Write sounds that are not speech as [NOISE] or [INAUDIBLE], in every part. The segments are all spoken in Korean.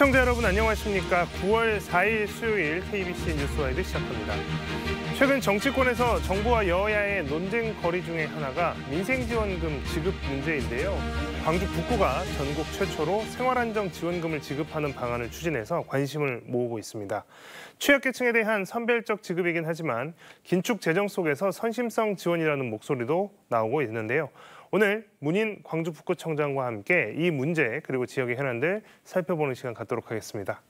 시청자 여러분 안녕하십니까. 9월 4일 수요일 KBC 뉴스와이드 시작합니다. 최근 정치권에서 정부와 여야의 논쟁거리 중에 하나가 민생지원금 지급 문제인데요. 광주 북구가 전국 최초로 생활안정지원금을 지급하는 방안을 추진해서 관심을 모으고 있습니다. 취약계층에 대한 선별적 지급이긴 하지만 긴축 재정 속에서 선심성 지원이라는 목소리도 나오고 있는데요. 오늘 문인 광주북구청장과 함께 이 문제 그리고 지역의 현안들 살펴보는 시간 갖도록 하겠습니다.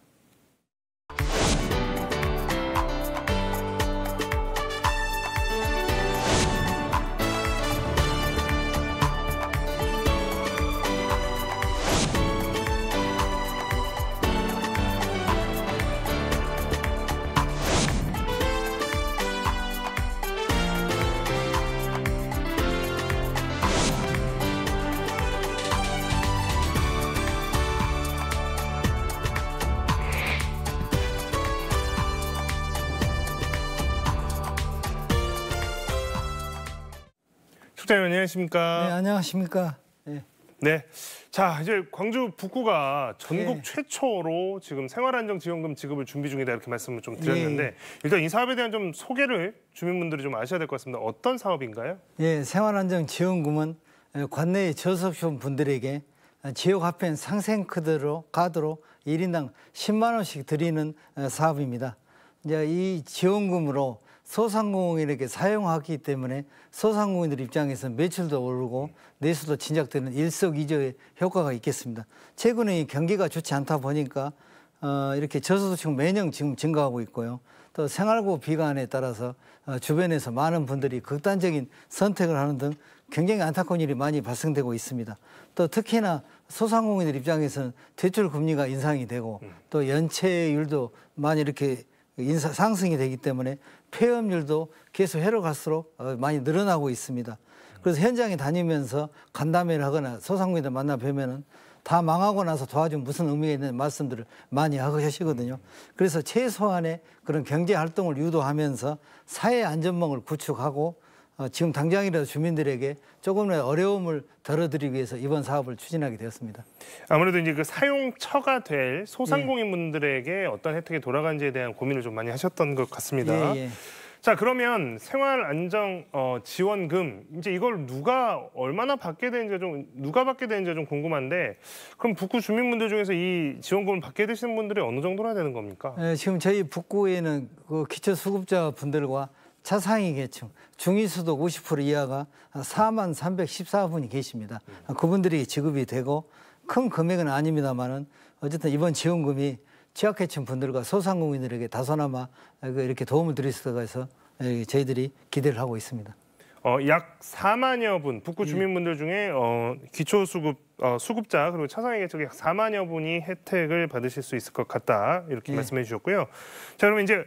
안녕하십니까? 네, 안녕하십니까? 네. 네. 자, 이제 광주 북구가 전국 예. 최초로 지금 생활안정지원금 지급을 준비 중이다 이렇게 말씀을 좀 네. 드렸는데 예. 일단 이 사업에 대한 좀 소개를 주민분들이 좀 아셔야 될 것 같습니다. 어떤 사업인가요? 예, 생활안정지원금은 관내 저소득층 분들에게 지역 화폐 상생 카드로 가드로 일인당 10만 원씩 드리는 사업입니다. 이제 이 지원금으로 소상공인에게 사용하기 때문에 소상공인들 입장에서 매출도 오르고 내수도 진작되는 일석이조의 효과가 있겠습니다. 최근에 경기가 좋지 않다 보니까 어, 이렇게 저소득층 매년 지금 증가하고 있고요. 또 생활고 비관에 따라서 어, 주변에서 많은 분들이 극단적인 선택을 하는 등 굉장히 안타까운 일이 많이 발생되고 있습니다. 또 특히나 소상공인들 입장에서는 대출 금리가 인상이 되고 음. 또 연체율도 많이 이렇게 인사, 상승이 되기 때문에 폐업률도 계속 해로 갈수록 어, 많이 늘어나고 있습니다. 그래서 현장에 다니면서 간담회를 하거나 소상공인들 만나 뵈면은 다 망하고 나서 도와준 무슨 의미가 있는 말씀들을 많이 하시거든요. 그래서 최소한의 그런 경제 활동을 유도하면서 사회 안전망을 구축하고 어, 지금 당장이라도 주민들에게 조금의 어려움을 덜어드리기 위해서 이번 사업을 추진하게 되었습니다. 아무래도 이제 그 사용처가 될 소상공인분들에게 예. 어떤 혜택이 돌아간지에 대한 고민을 좀 많이 하셨던 것 같습니다. 예, 예. 자 그러면 생활 안정 어, 지원금 이제 이걸 누가 얼마나 받게 되는지 좀 누가 받게 되는지 좀 궁금한데 그럼 북구 주민분들 중에서 이 지원금을 받게 되시는 분들이 어느 정도나 되는 겁니까? 네, 지금 저희 북구에는 그 기초 수급자 분들과 차상위 계층, 중위소득 50% 이하가 4만 314분이 계십니다. 그분들이 지급이 되고 큰 금액은 아닙니다만은 어쨌든 이번 지원금이 취약계층 분들과 소상공인들에게 다소나마 그 이렇게 도움을 드릴 수가 있어 예, 저희들이 기대를 하고 있습니다. 어, 약 4만여 분 북구 예. 주민분들 중에 어, 기초수급 어, 수급자 그리고 차상위 계층 약 4만여 분이 혜택을 받으실 수 있을 것 같다 이렇게 예. 말씀해 주셨고요. 자 그럼 이제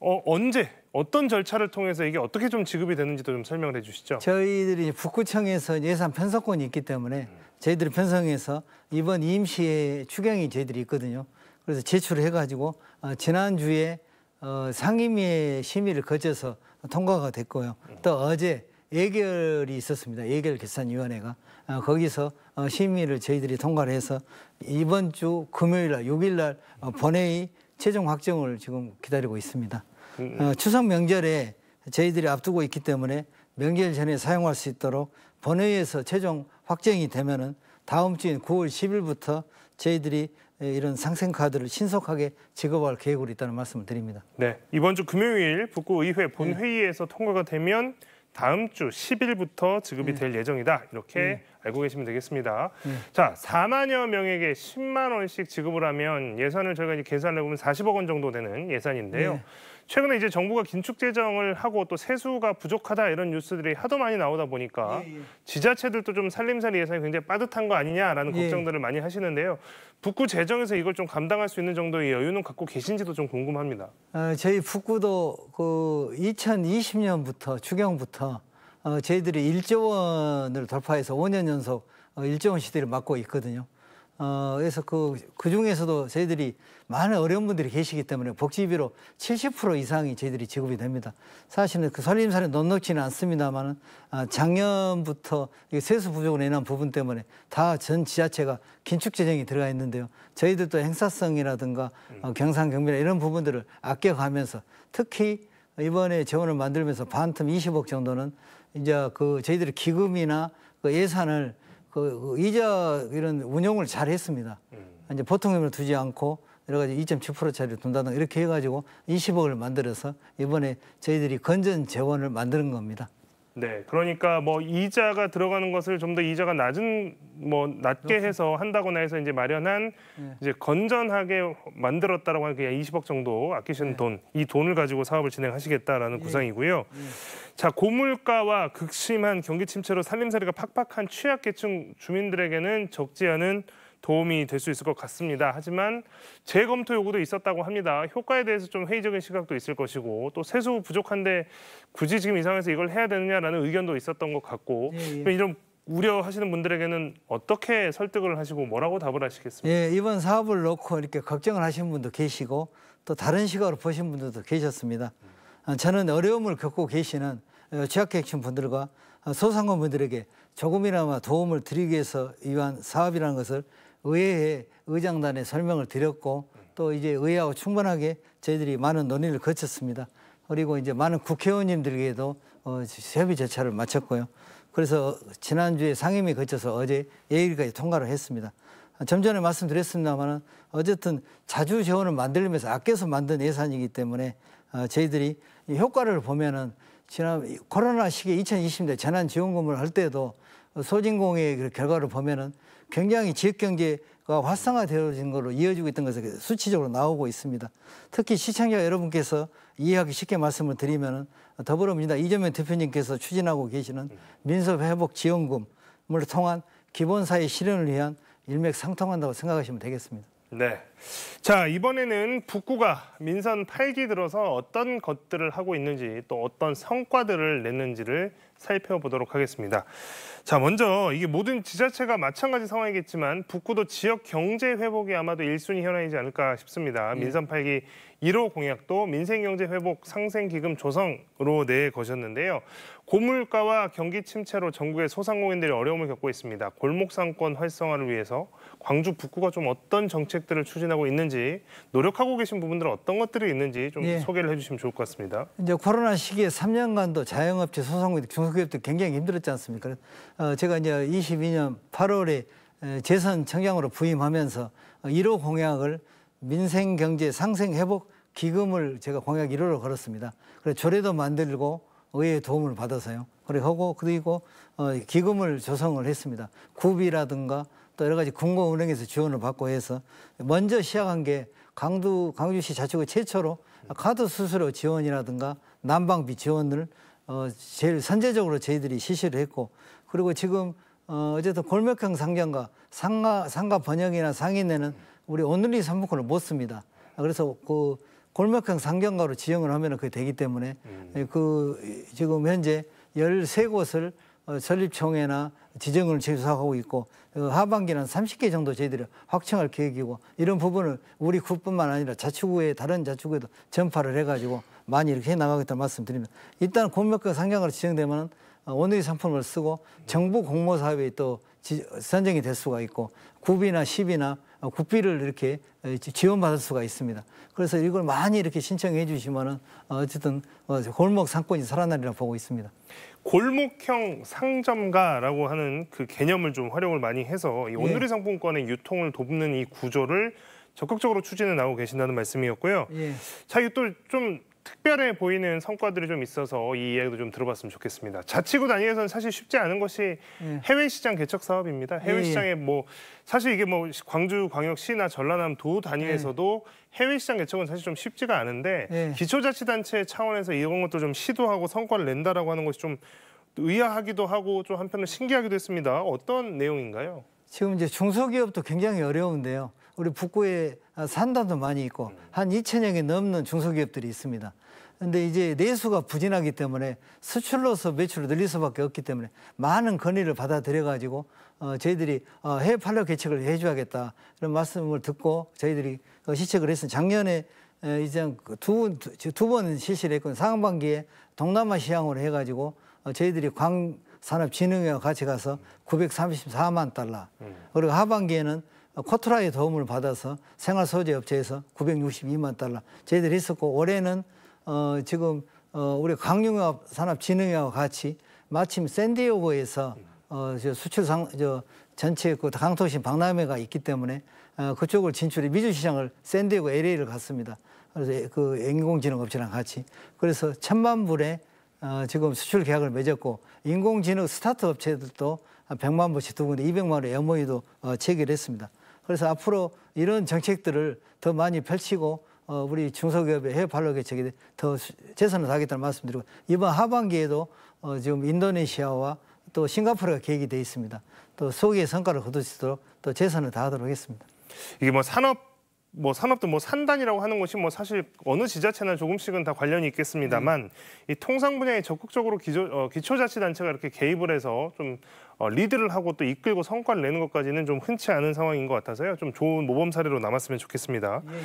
어, 언제 어떤 절차를 통해서 이게 어떻게 좀 지급이 되는지도 좀 설명을 해주시죠. 저희들이 북구청에서 예산 편성권이 있기 때문에 음. 저희들이 편성해서 이번 임시의 추경이 저희들이 있거든요. 그래서 제출을 해가지고 어, 지난주에 어, 상임위의 심의를 거쳐서 통과가 됐고요. 음. 또 어제 예결이 있었습니다. 예결 계산위원회가 어, 거기서 심의를 저희들이 통과를 해서 이번 주 금요일 날, 6일 날 본회의 최종 확정을 지금 기다리고 있습니다. 음. 어, 추석 명절에 저희들이 앞두고 있기 때문에 명절 전에 사용할 수 있도록 본회의에서 최종 확정이 되면은 다음 주인 9월 10일부터 저희들이 이런 상생 카드를 신속하게 지급할 계획으로 있다는 말씀을 드립니다. 네, 이번 주 금요일 북구의회 네. 본회의에서 네. 통과가 되면 다음 주 10일부터 지급이 네. 될 예정이다. 이렇게 네. 알고 계시면 되겠습니다. 음. 자, 4만여 명에게 10만 원씩 지급을 하면 예산을 저희가 이제 계산 해보면 40억 원 정도 되는 예산인데요. 네. 최근에 이제 정부가 긴축 재정을 하고 또 세수가 부족하다 이런 뉴스들이 하도 많이 나오다 보니까 예, 예. 지자체들도 좀 살림살이 예산이 굉장히 빠듯한 거 아니냐라는 예. 걱정들을 많이 하시는데요. 북구 재정에서 이걸 좀 감당할 수 있는 정도의 여유는 갖고 계신지도 좀 궁금합니다. 아, 저희 북구도 그 2020년부터 주경부터 어, 저희들이 1조 원을 돌파해서 5년 연속 어, 1조 원 시대를 맞고 있거든요. 어, 그래서 그, 그 중에서도 저희들이 많은 어려운 분들이 계시기 때문에 복지비로 70% 이상이 저희들이 지급이 됩니다. 사실은 그 살림살이 넉넉지는 않습니다만, 아, 작년부터 세수 부족으로 인한 부분 때문에 다 전 지자체가 긴축재정이 들어가 있는데요. 저희들도 행사성이라든가 어, 경상, 경비나 이런 부분들을 아껴가면서 특히 이번에 재원을 만들면서 반틈 20억 정도는 이제 그 저희들이 기금이나 그 예산을 그, 그 이자 이런 운영을 잘 했습니다. 음. 이제 보통금을 두지 않고 여러 가지 2.7%짜리를 둔다든가 이렇게 해가지고 20억을 만들어서 이번에 저희들이 건전 재원을 만드는 겁니다. 네, 그러니까 뭐 이자가 들어가는 것을 좀 더 이자가 낮은 뭐 낮게 해서 한다거나 해서 이제 마련한 네. 이제 건전하게 만들었다라고 하는 그냥 20억 정도 아끼시는 네. 돈이 돈을 가지고 사업을 진행하시겠다라는 예. 구상이고요. 예. 자, 고물가와 극심한 경기 침체로 살림살이가 팍팍한 취약계층 주민들에게는 적지 않은 도움이 될 수 있을 것 같습니다. 하지만 재검토 요구도 있었다고 합니다. 효과에 대해서 좀 회의적인 시각도 있을 것이고 또 세수 부족한데 굳이 지금 이 상황에서 이걸 해야 되느냐라는 의견도 있었던 것 같고 예, 예. 이런 우려하시는 분들에게는 어떻게 설득을 하시고 뭐라고 답을 하시겠습니까? 예, 이번 사업을 놓고 이렇게 걱정을 하시 분도 계시고 또 다른 시각으로 보신 분들도 계셨습니다. 어, 저는 어려움을 겪고 계시는 취약계층 어, 분들과 어, 소상공 분들에게 조금이나마 도움을 드리기 위해서 이러한 사업이라는 것을 의회의 장단에 설명을 드렸고 또 이제 의회하고 충분하게 저희들이 많은 논의를 거쳤습니다. 그리고 이제 많은 국회의원님들에게도 어, 협의 절차를 마쳤고요. 그래서 지난주에 상임위 거쳐서 어제 예일까지 통과를 했습니다. 점 전에 말씀드렸습니다만 어쨌든 자주 재원을 만들면서 아껴서 만든 예산이기 때문에 어, 저희들이 효과를 보면은 지난 코로나 시기 2020년 재난지원금을 할 때도 소진공의 그 결과를 보면은 굉장히 지역경제가 활성화되어진 것으로 이어지고 있던 것이 수치적으로 나오고 있습니다. 특히 시청자 여러분께서 이해하기 쉽게 말씀을 드리면은 더불어민주당 이재명 대표님께서 추진하고 계시는 민소회복지원금을 통한 기본사회 실현을 위한 일맥상통한다고 생각하시면 되겠습니다. 네. 자, 이번에는 북구가 민선 8기 들어서 어떤 것들을 하고 있는지 또 어떤 성과들을 냈는지를 살펴보도록 하겠습니다. 자, 먼저 이게 모든 지자체가 마찬가지 상황이겠지만 북구도 지역 경제 회복이 아마도 1순위 현황이지 않을까 싶습니다. 예. 민선 8기 1호 공약도 민생경제 회복 상생기금 조성으로 내거셨는데요. 고물가와 경기 침체로 전국의 소상공인들이 어려움을 겪고 있습니다. 골목상권 활성화를 위해서 광주 북구가 좀 어떤 정책들을 추진하고 있는지 노력하고 계신 부분들은 어떤 것들이 있는지 좀 예. 소개를 해주시면 좋을 것 같습니다. 이제 코로나 시기에 3년간도 자영업체, 소상공인, 중소기업들 굉장히 힘들었지 않습니까? 어, 제가 이제 22년 8월에 재선 청장으로 부임하면서 1호 어, 공약을 민생경제 상생회복 기금을 제가 공약 1호로 걸었습니다. 그래서 조례도 만들고 의회의 도움을 받아서요. 그리고 그리고 어, 기금을 조성을 했습니다. 구비라든가 또 여러 가지 금고은행에서 지원을 받고 해서 먼저 시작한 게 강두 강주시 자치구 최초로 카드 수수료 지원이라든가 난방비 지원을 어, 제일 선제적으로 저희들이 실시를 했고 그리고 지금 어, 어쨌든 골목형 상점과 상가 상가 번영이나 상인회는 우리 온누리 상품권을 못 씁니다. 그래서 그 골목형 상경가로 지정을 하면 그게 되기 때문에 음. 그 지금 현재 열세 곳을 어, 설립총회나 지정을 제수하고 있고 어, 하반기는 30개 정도 저희들이 확충할 계획이고 이런 부분을 우리 구뿐만 아니라 자치구의 다른 자치구에도 전파를 해가지고 많이 이렇게 해나가겠다 는 말씀드립니다. 일단 골목형 상향가로 지정되면 어, 원의 상품을 쓰고 정부 공모사업에 또 지, 선정이 될 수가 있고 구비나 시비나 어, 국비를 이렇게 어, 지원받을 수가 있습니다. 그래서 이걸 많이 이렇게 신청해 주시면은 어쨌든 어, 골목 상권이 살아나리라 보고 있습니다. 골목형 상점가라고 하는 그 개념을 좀 활용을 많이 해서 이 온누리 예. 상품권의 유통을 돕는 이 구조를 적극적으로 추진해 나오고 계신다는 말씀이었고요. 예. 자, 이게 또좀 특별해 보이는 성과들이 좀 있어서 이 이야기도 좀 들어봤으면 좋겠습니다. 자치구 단위에서는 사실 쉽지 않은 것이 예. 해외 시장 개척 사업입니다. 예, 예. 해외 시장에 뭐 사실 이게 뭐 광주광역시나 전라남도 단위에서도 해외 시장 개척은 사실 좀 쉽지가 않은데 기초자치단체 차원에서 이런 것도 좀 시도하고 성과를 낸다라고 하는 것이 좀 의아하기도 하고 좀 한편으로 신기하기도 했습니다. 어떤 내용인가요? 지금 이제 중소기업도 굉장히 어려운데요. 우리 북구에 아, 산단도 많이 있고 한 2천여 개 넘는 중소기업들이 있습니다. 근데 이제 내수가 부진하기 때문에 수출로서 매출을 늘릴 수밖에 없기 때문에 많은 건의를 받아들여가지고 어, 저희들이 어, 해외 판로 개척을 해줘야겠다 이런 말씀을 듣고 저희들이 어, 시책을 했습니다. 작년에 에, 이제 그 두두번 실시를 했고 상반기에 동남아 시향으로 해가지고 어, 저희들이 광산업진흥회와 같이 가서 934만 달러 음. 그리고 하반기에는 코트라의 도움을 받아서 생활소재업체에서 962만 달러 저희들이 있었고 올해는 어, 지금 어, 우리 광융업 산업진흥회와 같이 마침 샌디오고에서 어, 저 수출 상, 저 전체 그 강토신 박람회가 있기 때문에 어, 그쪽을 진출해 미주 시장을 샌디에고 LA를 갔습니다. 그래서 예, 그 인공지능 업체랑 같이 그래서 천만 불에 어, 지금 수출 계약을 맺었고 인공지능 스타트 업체들도 백만 불씩 두고 이백만 원의 MOU도 어, 체결했습니다. 그래서 앞으로 이런 정책들을 더 많이 펼치고 어, 우리 중소기업의 해외 발로 개척에 더 재선을 하겠다는 말씀드리고 이번 하반기에도 어, 지금 인도네시아와 또 싱가포르가 계획이 돼 있습니다. 또 소기의 성과를 거둘수있도록또 재선을 다하도록 하겠습니다. 이게 뭐 산업 뭐 산업도 뭐 산단이라고 하는 것이 뭐 사실 어느 지자체나 조금씩은 다 관련이 있겠습니다만 네. 이 통상 분야에 적극적으로 기조, 어, 기초자치단체가 이렇게 개입을 해서 좀 어, 리드를 하고 또 이끌고 성과를 내는 것까지는 좀 흔치 않은 상황인 것 같아서요. 좀 좋은 모범 사례로 남았으면 좋겠습니다. 예, 예.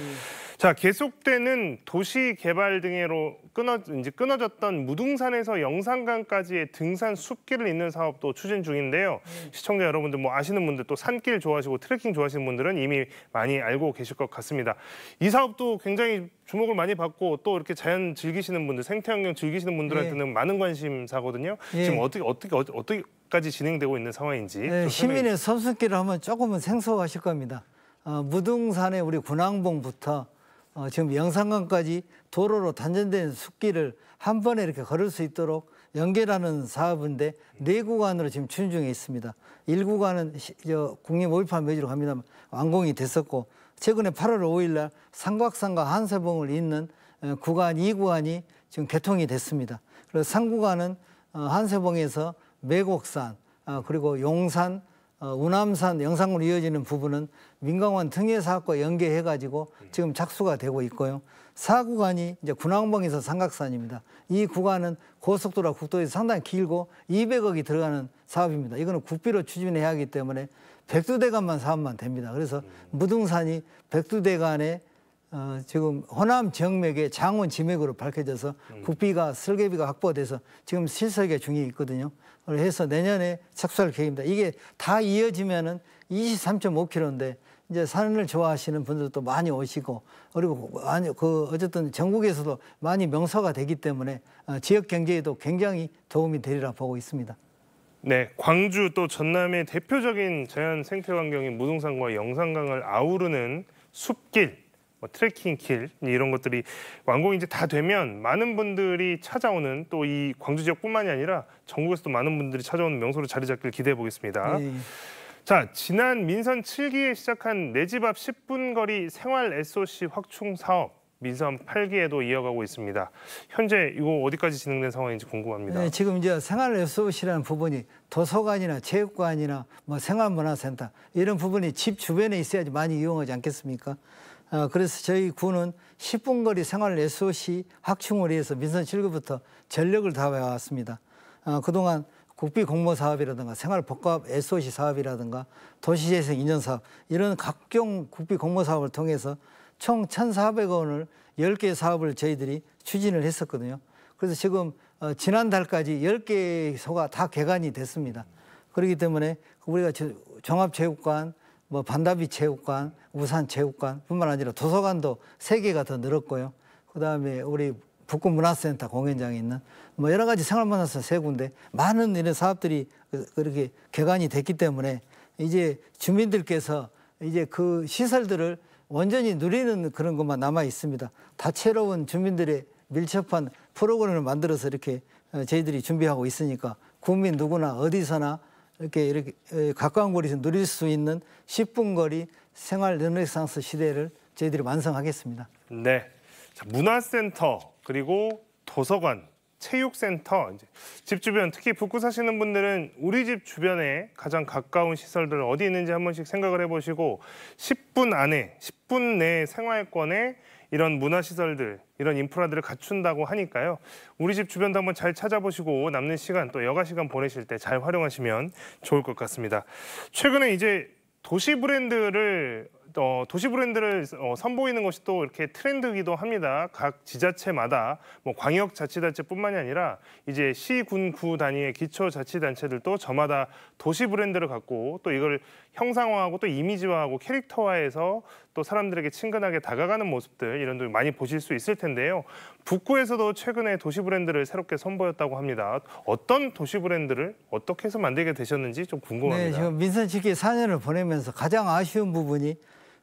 자, 계속되는 도시 개발 등으로 끊어 이제 끊어졌던 무등산에서 영산강까지의 등산 숲길을 잇는 사업도 추진 중인데요. 예. 시청자 여러분들 뭐 아시는 분들 또 산길 좋아하시고 트레킹 좋아하시는 분들은 이미 많이 알고 계실 것 같습니다. 이 사업도 굉장히 주목을 많이 받고 또 이렇게 자연 즐기시는 분들, 생태환경 즐기시는 분들한테는 예. 많은 관심사거든요. 예. 지금 어떻게 어떻게 어떻게 까지 진행되고 있는 상황인지 네, 시민의 선수길을 하면 조금은 생소하실 겁니다. 어, 무등산의 우리 군항봉부터 어, 지금 영산강까지 도로로 단전된 숲길을 한 번에 이렇게 걸을 수 있도록 연결하는 사업인데 네 구간으로 지금 추진 중에 있습니다. 1구간은 국립모의판 매주로 갑니다만 완공이 됐었고 최근에 8월 5일 날 삼각산과 한세봉을 잇는 어, 구간 2구간이 지금 개통이 됐습니다. 그리고 3구간은 어, 한세봉에서 매곡산 아, 그리고 용산 어, 우남산 영산으로 이어지는 부분은 민강원 등해 사업과 연계해 가지고 지금 착수가 되고 있고요. 4구간이 이제 군항봉에서 삼각산입니다. 이 구간은 고속도로 국도에서 상당히 길고 200억이 들어가는 사업입니다. 이거는 국비로 추진해야 하기 때문에 백두대간만 사업만 됩니다. 그래서 음. 무등산이 백두대간에 어, 지금 호남 정맥의 장원 지맥으로 밝혀져서 음. 국비가 설계비가 확보돼서 지금 실설계 중에 있거든요. 해서 내년에 착수할 계획입니다. 이게 다 이어지면은 23.5km인데 이제 산을 좋아하시는 분들도 많이 오시고 그리고 많이 그 어쨌든 전국에서도 많이 명소가 되기 때문에 어, 지역 경제에도 굉장히 도움이 되리라 보고 있습니다. 네, 광주 또 전남의 대표적인 자연 생태 환경인 무등산과 영산강을 아우르는 숲길 뭐 트레킹 킬 이런 것들이 완공이 이제 다 되면 많은 분들이 찾아오는 또 이 광주 지역뿐만이 아니라 전국에서도 많은 분들이 찾아오는 명소로 자리 잡길 기대해 보겠습니다. 예. 예. 자, 지난 민선 7기에 시작한 내 집 앞 10분 거리 생활 SOC 확충 사업 민선 8기에도 이어가고 있습니다. 현재 이거 어디까지 진행된 상황인지 궁금합니다. 네, 지금 이제 생활 SOC라는 부분이 도서관이나 체육관이나 뭐 생활문화센터 이런 부분이 집 주변에 있어야지 많이 이용하지 않겠습니까? 어, 그래서 저희 군은 10분 거리 생활 SOC 확충을 위해서 민선 7구부터 전력을 다해왔습니다. 어, 그동안 국비 공모 사업이라든가 생활 복합 SOC 사업이라든가 도시재생 인연 사업 이런 각종 국비 공모 사업을 통해서 총1 4 0 0 원을 10개 사업을 저희들이 추진을 했었거든요. 그래서 지금 어, 지난달까지 10개 소가 다 개관이 됐습니다. 그렇기 때문에 우리가 종합체육관, 뭐 반다비 체육관, 우산 체육관뿐만 아니라 도서관도 세 개가 더 늘었고요. 그다음에 우리 북구 문화센터 공연장이 있는 뭐 여러 가지 생활문화센터 세 군데 많은 이런 사업들이 그렇게 개관이 됐기 때문에 이제 주민들께서 이제 그 시설들을 완전히 누리는 그런 것만 남아 있습니다. 다채로운 주민들의 밀접한 프로그램을 만들어서 이렇게 어, 저희들이 준비하고 있으니까 국민 누구나 어디서나 이렇게 이렇게 가까운 거리에서 누릴 수 있는 10분 거리 생활 르네상스 시대를 저희들이 완성하겠습니다. 네. 자, 문화센터 그리고 도서관, 체육센터 집 주변 특히 북구 사시는 분들은 우리 집 주변에 가장 가까운 시설들 어디 있는지 한 번씩 생각을 해보시고 10분 안에 10분 내 생활권에 이런 문화시설들, 이런 인프라들을 갖춘다고 하니까요. 우리 집 주변도 한번 잘 찾아보시고 남는 시간 또 여가 시간 보내실 때 잘 활용하시면 좋을 것 같습니다. 최근에 이제 도시 브랜드를 어, 도시 브랜드를 어, 선보이는 것이 또 이렇게 트렌드기도 합니다. 각 지자체마다 뭐 광역자치단체뿐만이 아니라 이제 시, 군, 구 단위의 기초자치단체들도 저마다 도시 브랜드를 갖고 또 이걸 형상화하고 또 이미지화하고 캐릭터화해서 또 사람들에게 친근하게 다가가는 모습들 이런 점 많이 보실 수 있을 텐데요. 북구에서도 최근에 도시 브랜드를 새롭게 선보였다고 합니다. 어떤 도시 브랜드를 어떻게 해서 만들게 되셨는지 좀 궁금합니다. 네, 지금 민선 시기 4년을 보내면서 가장 아쉬운 부분이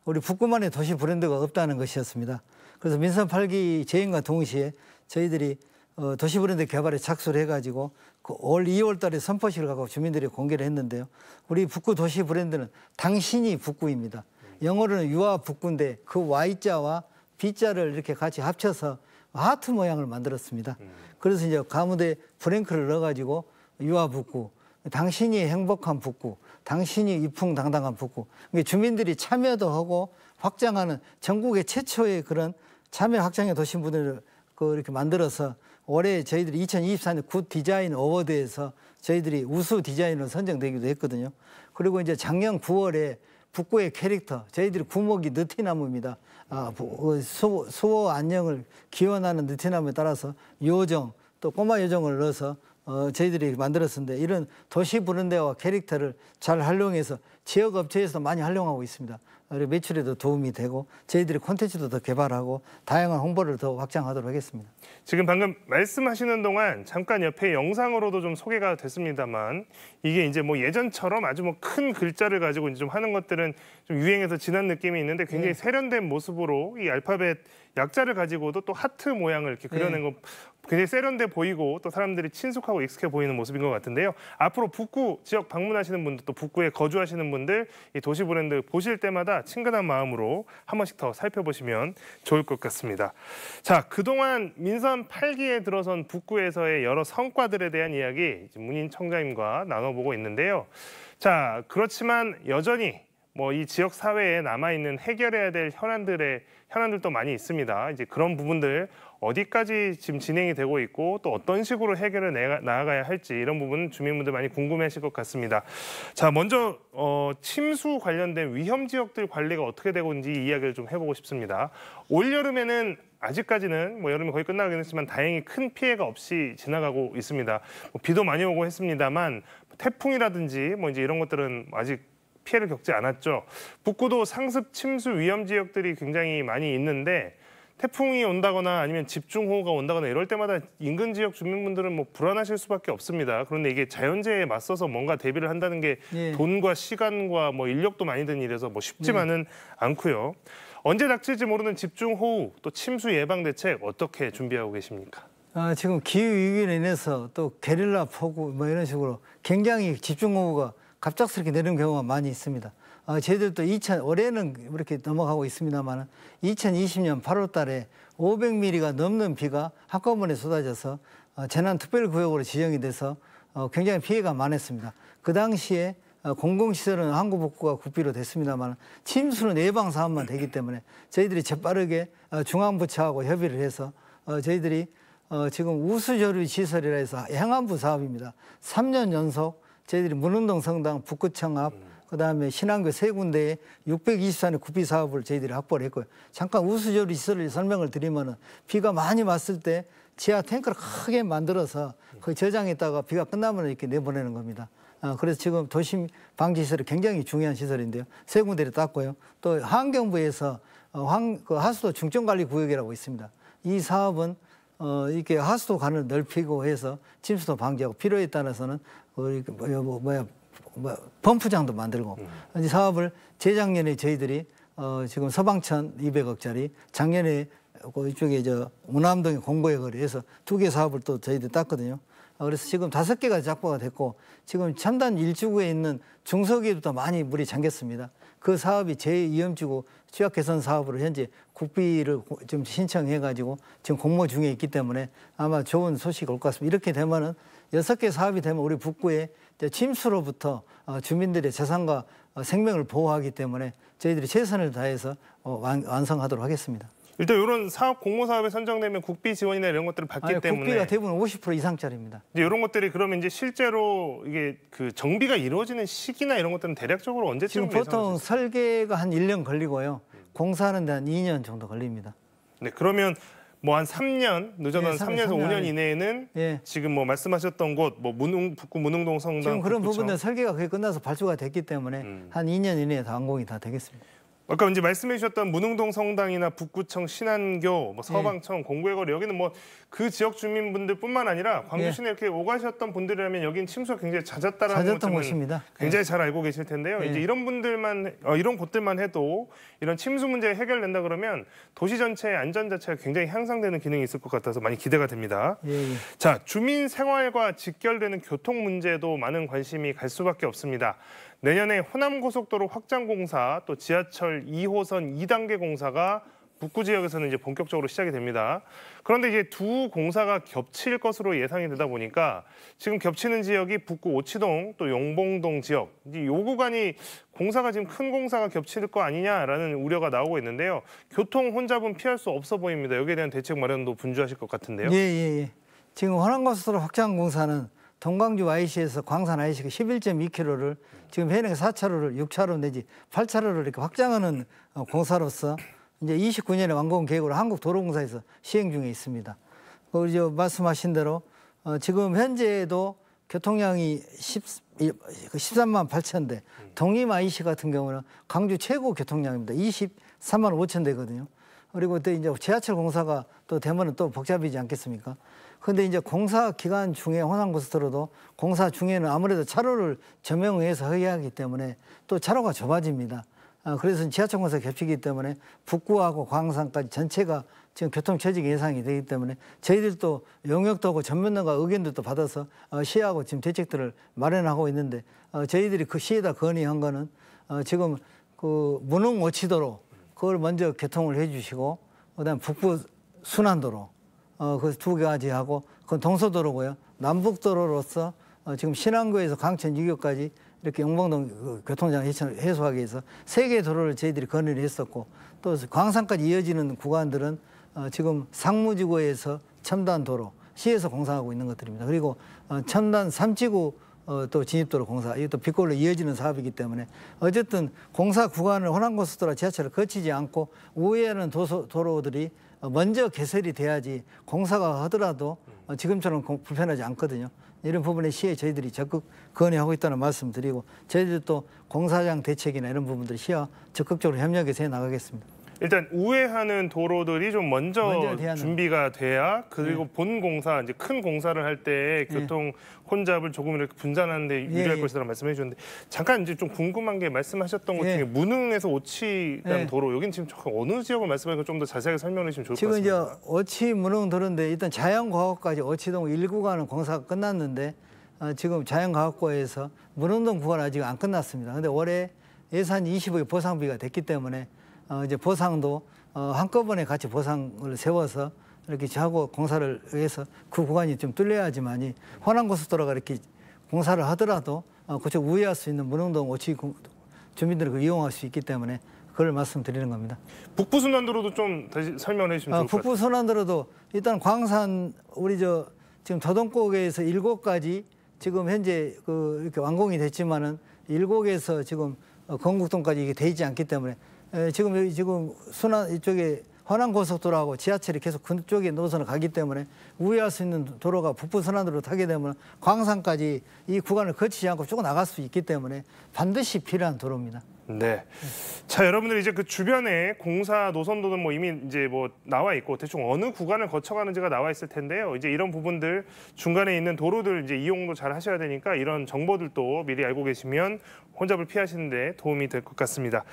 우리 북구만의 도시 브랜드가 없다는 것이었습니다. 그래서 민선 8기 재임과 동시에 저희들이 어, 도시 브랜드 개발에 착수를 해가지고 그 올 2월 달에 선포식을 하고 주민들이 공개를 했는데요. 우리 북구 도시 브랜드는 당신이 북구입니다. 영어로는 유와 북군데 그 Y자와 B자를 이렇게 같이 합쳐서 하트 모양을 만들었습니다. 음. 그래서 이제 가운데 브랭크를 넣어가지고 유아 북구, 당신이 행복한 북구, 당신이 이풍당당한 북구. 그러니까 주민들이 참여도 하고 확장하는 전국의 최초의 그런 참여 확장의 도시분들을 그 이렇게 만들어서 올해 저희들이 2024년 굿 디자인 어워드에서 저희들이 우수 디자인으로 선정되기도 했거든요. 그리고 이제 작년 9월에 북구의 캐릭터, 저희들이 구목이 느티나무입니다. 아, 어, 수, 수호 안녕을 기원하는 느티나무에 따라서 요정, 또 꼬마 요정을 넣어서 어, 저희들이 만들었는데 이런 도시 브랜드와 캐릭터를 잘 활용해서 지역 업체에서 많이 활용하고 있습니다. 우리 매출에도 도움이 되고 저희들이 콘텐츠도 더 개발하고 다양한 홍보를 더 확장하도록 하겠습니다. 지금 방금 말씀하시는 동안 잠깐 옆에 영상으로도 좀 소개가 됐습니다만 이게 이제 뭐 예전처럼 아주 뭐 큰 글자를 가지고 이제 좀 하는 것들은 좀 유행해서 지난 느낌이 있는데 굉장히 네. 세련된 모습으로 이 알파벳 약자를 가지고도 또 하트 모양을 이렇게 네. 그려낸 네. 거 굉장히 세련돼 보이고 또 사람들이 친숙하고 익숙해 보이는 모습인 것 같은데요. 앞으로 북구 지역 방문하시는 분들 또 북구에 거주하시는 분들 이 도시 브랜드 보실 때마다 친근한 마음으로 한 번씩 더 살펴보시면 좋을 것 같습니다. 자, 그동안 민선 8기에 들어선 북구에서의 여러 성과들에 대한 이야기 문인 청장님과 나눠보고 있는데요. 자, 그렇지만 여전히 뭐 이 지역 사회에 남아 있는 해결해야 될 현안들의 현안들도 많이 있습니다. 이제 그런 부분들 어디까지 지금 진행이 되고 있고 또 어떤 식으로 해결을 나아가야 할지 이런 부분은 주민분들 많이 궁금해하실 것 같습니다. 자, 먼저 어, 침수 관련된 위험 지역들 관리가 어떻게 되고 있는지 이야기를 좀 해보고 싶습니다. 올 여름에는 아직까지는 뭐 여름이 거의 끝나긴 했지만 다행히 큰 피해가 없이 지나가고 있습니다. 뭐 비도 많이 오고 했습니다만 태풍이라든지 뭐 이제 이런 것들은 아직 피해를 겪지 않았죠. 북구도 상습 침수 위험 지역들이 굉장히 많이 있는데 태풍이 온다거나 아니면 집중호우가 온다거나 이럴 때마다 인근 지역 주민분들은 뭐 불안하실 수밖에 없습니다. 그런데 이게 자연재해에 맞서서 뭔가 대비를 한다는 게 예. 돈과 시간과 뭐 인력도 많이 든 일에서 뭐 쉽지만은 예. 않고요. 언제 닥칠지 모르는 집중호우 또 침수 예방 대책 어떻게 준비하고 계십니까? 아, 지금 기후 위기로 인해서 또 게릴라 폭우 뭐 이런 식으로 굉장히 집중호우가 갑작스럽게 내리는 경우가 많이 있습니다. 어, 저희들도 2000 올해는 이렇게 넘어가고 있습니다만 2020년 8월달에 500mm가 넘는 비가 학과문에 쏟아져서 어, 재난특별구역으로 지정이 돼서 어, 굉장히 피해가 많았습니다. 그 당시에 어, 공공시설은 항구 복구가 국비로 됐습니다만 침수는 예방 사업만 되기 때문에 저희들이 재빠르게 어, 중앙부처하고 협의를 해서 어, 저희들이 어, 지금 우수조류 시설이라 해서 행안부 사업입니다. 3년 연속 저희들이 문운동 성당 북구청 앞 그다음에 신한교 세 군데에 624의 구비 사업을 저희들이 확보를 했고요. 잠깐 우수절 이설을 설명을 드리면은 비가 많이 왔을 때 지하 탱크를 크게 만들어서 그 저장했다가 비가 끝나면 이렇게 내보내는 겁니다. 아, 그래서 지금 도심 방지 시설이 굉장히 중요한 시설인데요. 세 군데를 땄고요. 또 환경부에서 황, 어, 그 하수도 중점관리 구역이라고 있습니다. 이 사업은 어, 이렇게 하수도관을 넓히고 해서 침수도 방지하고 필요에 따라서는 어, 뭐, 뭐, 뭐야 뭐 펌프장도 만들고 음. 이제 사업을 재작년에 저희들이 어, 지금 서방천 200억짜리 작년에 그 이쪽에 저 우남동의 공고에 거리해서두 개 사업을 또 저희들이 땄거든요. 어, 그래서 지금 다섯 개가 작보가 됐고 지금 첨단 일주구에 있는 중소기업도 많이 물이 잠겼습니다. 그 사업이 제위험지고 취약 개선 사업으로 현재 국비를 좀 신청해 가지고 지금 공모 중에 있기 때문에 아마 좋은 소식올 것 같습니다. 이렇게 되면은 여섯 개 사업이 되면 우리 북구에 침수로부터 어, 주민들의 재산과 어, 생명을 보호하기 때문에 저희들이 최선을 다해서 어, 완성하도록 하겠습니다. 일단 이런 사업 공모 사업에 선정되면 국비 지원이나 이런 것들을 받기 아니, 때문에 국비가 대부분 50% 이상짜리입니다. 이런 것들이 그러면 이제 실제로 이게 그 정비가 이루어지는 시기나 이런 것들은 대략적으로 언제쯤 지금 보통 예상하세요? 설계가 한 1년 걸리고요. 음. 공사하는 데한 2년 정도 걸립니다. 네, 그러면 뭐 한 3년 늦어도 예, 3, 년에서 3년, 5년 이내에는 예. 지금 뭐 말씀하셨던 곳, 뭐 문흥 북구 문흥동 성당 지금 그런 부분은 설계가 거의 끝나서 발주가 됐기 때문에 음. 한 2년 이내에 다 완공이 다 되겠습니다. 아까 이제 말씀해 주셨던 문흥동 성당이나 북구청 신안교, 뭐 예. 서방청, 예. 공구의거리 여기는 뭐 그 지역 주민분들뿐만 아니라 광주 시내 예. 이렇게 오가셨던 분들이라면 여긴 침수가 굉장히 잦았다라는 잦았던 곳입니다. 예. 굉장히 예. 잘 알고 계실 텐데요. 예. 이제 이런 분들만 어, 이런 곳들만 해도 이런 침수 문제 해결된다 그러면 도시 전체의 안전 자체가 굉장히 향상되는 기능이 있을 것 같아서 많이 기대가 됩니다. 자, 주민 생활과 직결되는 교통 문제도 많은 관심이 갈 수밖에 없습니다. 내년에 호남고속도로 확장 공사 또 지하철 2호선 2단계 공사가 북구 지역에서는 이제 본격적으로 시작이 됩니다. 그런데 이제 두 공사가 겹칠 것으로 예상이 되다 보니까 지금 겹치는 지역이 북구 오치동 또 용봉동 지역 이 구간이 공사가 지금 큰 공사가 겹칠 거 아니냐라는 우려가 나오고 있는데요. 교통 혼잡은 피할 수 없어 보입니다. 여기에 대한 대책 마련도 분주하실 것 같은데요. 예, 예, 예. 지금 호남고속도로 확장 공사는 동광주 IC에서 광산 IC가 11.2km를 지금 해령 4차로를 6차로 내지 8차로를 이렇게 확장하는 어, 공사로서 이제 2 9년에 완공 계획으로 한국도로공사에서 시행 중에 있습니다. 그리고 말씀하신 대로 어, 지금 현재도 에 교통량이 10, 13만 8천 대, 동임 IC 같은 경우는 광주 최고 교통량입니다. 23만 5천 대거든요. 그리고 또 이제 지하철 공사가 또 되면은 또 복잡이지 않겠습니까? 근데 이제 공사 기간 중에 호남고속도로도 공사 중에는 아무래도 차로를 점용해서 해야 하기 때문에 또 차로가 좁아집니다. 아, 그래서 지하철 공사 겹치기 때문에 북구하고 광산까지 전체가 지금 교통체증 예상이 되기 때문에 저희들도 용역도 하고 전면가과 의견들도 받아서 어, 시하고 지금 대책들을 마련하고 있는데 어, 저희들이 그 시에다 건의한 거는 어, 지금 그 무능 오치도로 그걸 먼저 개통을 해주시고 그다음 북부 순환도로 어, 그 두 가지하고 그건 동서도로고요. 남북도로로서 어, 지금 신안구에서 강천 유교까지 이렇게 영봉동 그 교통장 해소하기 위해서 세개 도로를 저희들이 건의를 했었고 또 광산까지 이어지는 구간들은 어, 지금 상무지구에서 첨단 도로 시에서 공사하고 있는 것들입니다. 그리고 어, 첨단 삼지구 어, 또 진입도로 공사 이것도 빗골로 이어지는 사업이기 때문에 어쨌든 공사 구간을 호남고속도로 지하철을 거치지 않고 우회하는 도로들이 어, 먼저 개설이 돼야지 공사가 하더라도 어, 지금처럼 불편하지 않거든요. 이런 부분에 시에 저희들이 적극 건의하고 있다는 말씀 드리고 저희들도 공사장 대책이나 이런 부분들 시와 적극적으로 협력해서 해 나가겠습니다. 일단 우회하는 도로들이 좀 먼저, 먼저 준비가 돼야 그리고 네. 본 공사 이제 큰 공사를 할때 네. 교통 혼잡을 조금 이렇게 분산하는데 예, 유리할 예. 것이라고 말씀해 주셨는데 잠깐 이제 좀 궁금한 게 말씀하셨던 것 네. 중에 무능에서 오치라는 네. 도로 여기는 지금 어느 지역을 말씀하니까 좀 더 자세하게 설명해 주시면 좋을 것 같습니다. 지금 이제 오치 무능 도로인데 일단 자연과학까지 오치동 1구간은 공사가 끝났는데 어, 지금 자연과학고에서 문원동 구간 아직 안 끝났습니다. 근데 올해 예산 20억이 보상비가 됐기 때문에 어, 이제 보상도 어, 한꺼번에 같이 보상을 세워서 이렇게 하고 공사를 위 해서 그 구간이 좀 뚫려야지만이 호남고속도로가 이렇게 공사를 하더라도 어, 그쪽 우회할 수 있는 문흥동 오치 주민들을그 이용할 수 있기 때문에 그걸 말씀드리는 겁니다. 북부순환도로도 좀 다시 설명해 주시면 어, 좋을 것 같아요. 북부순환도로도 일단 광산 우리 저 지금 더동곡에서 일곱 가지 지금 현재 그 이렇게 완공이 됐지만은 일곡에서 지금 어, 건국동까지 이게 되지 않기 때문에 지금 여기 지금 순환 이쪽에 허난 고속도로하고 지하철이 계속 그쪽에 노선을 가기 때문에 우회할 수 있는 도로가 북부선안으로 타게 되면 광산까지 이 구간을 거치지 않고 쭉 나갈 수 있기 때문에 반드시 필요한 도로입니다. 네. 자, 여러분들 이제 그 주변에 공사 노선도는 뭐 이미 이제 뭐 나와 있고 대충 어느 구간을 거쳐가는지가 나와 있을 텐데요. 이제 이런 부분들 중간에 있는 도로들 이제 이용도 잘 하셔야 되니까 이런 정보들도 미리 알고 계시면 혼잡을 피하시는데 도움이 될 것 같습니다.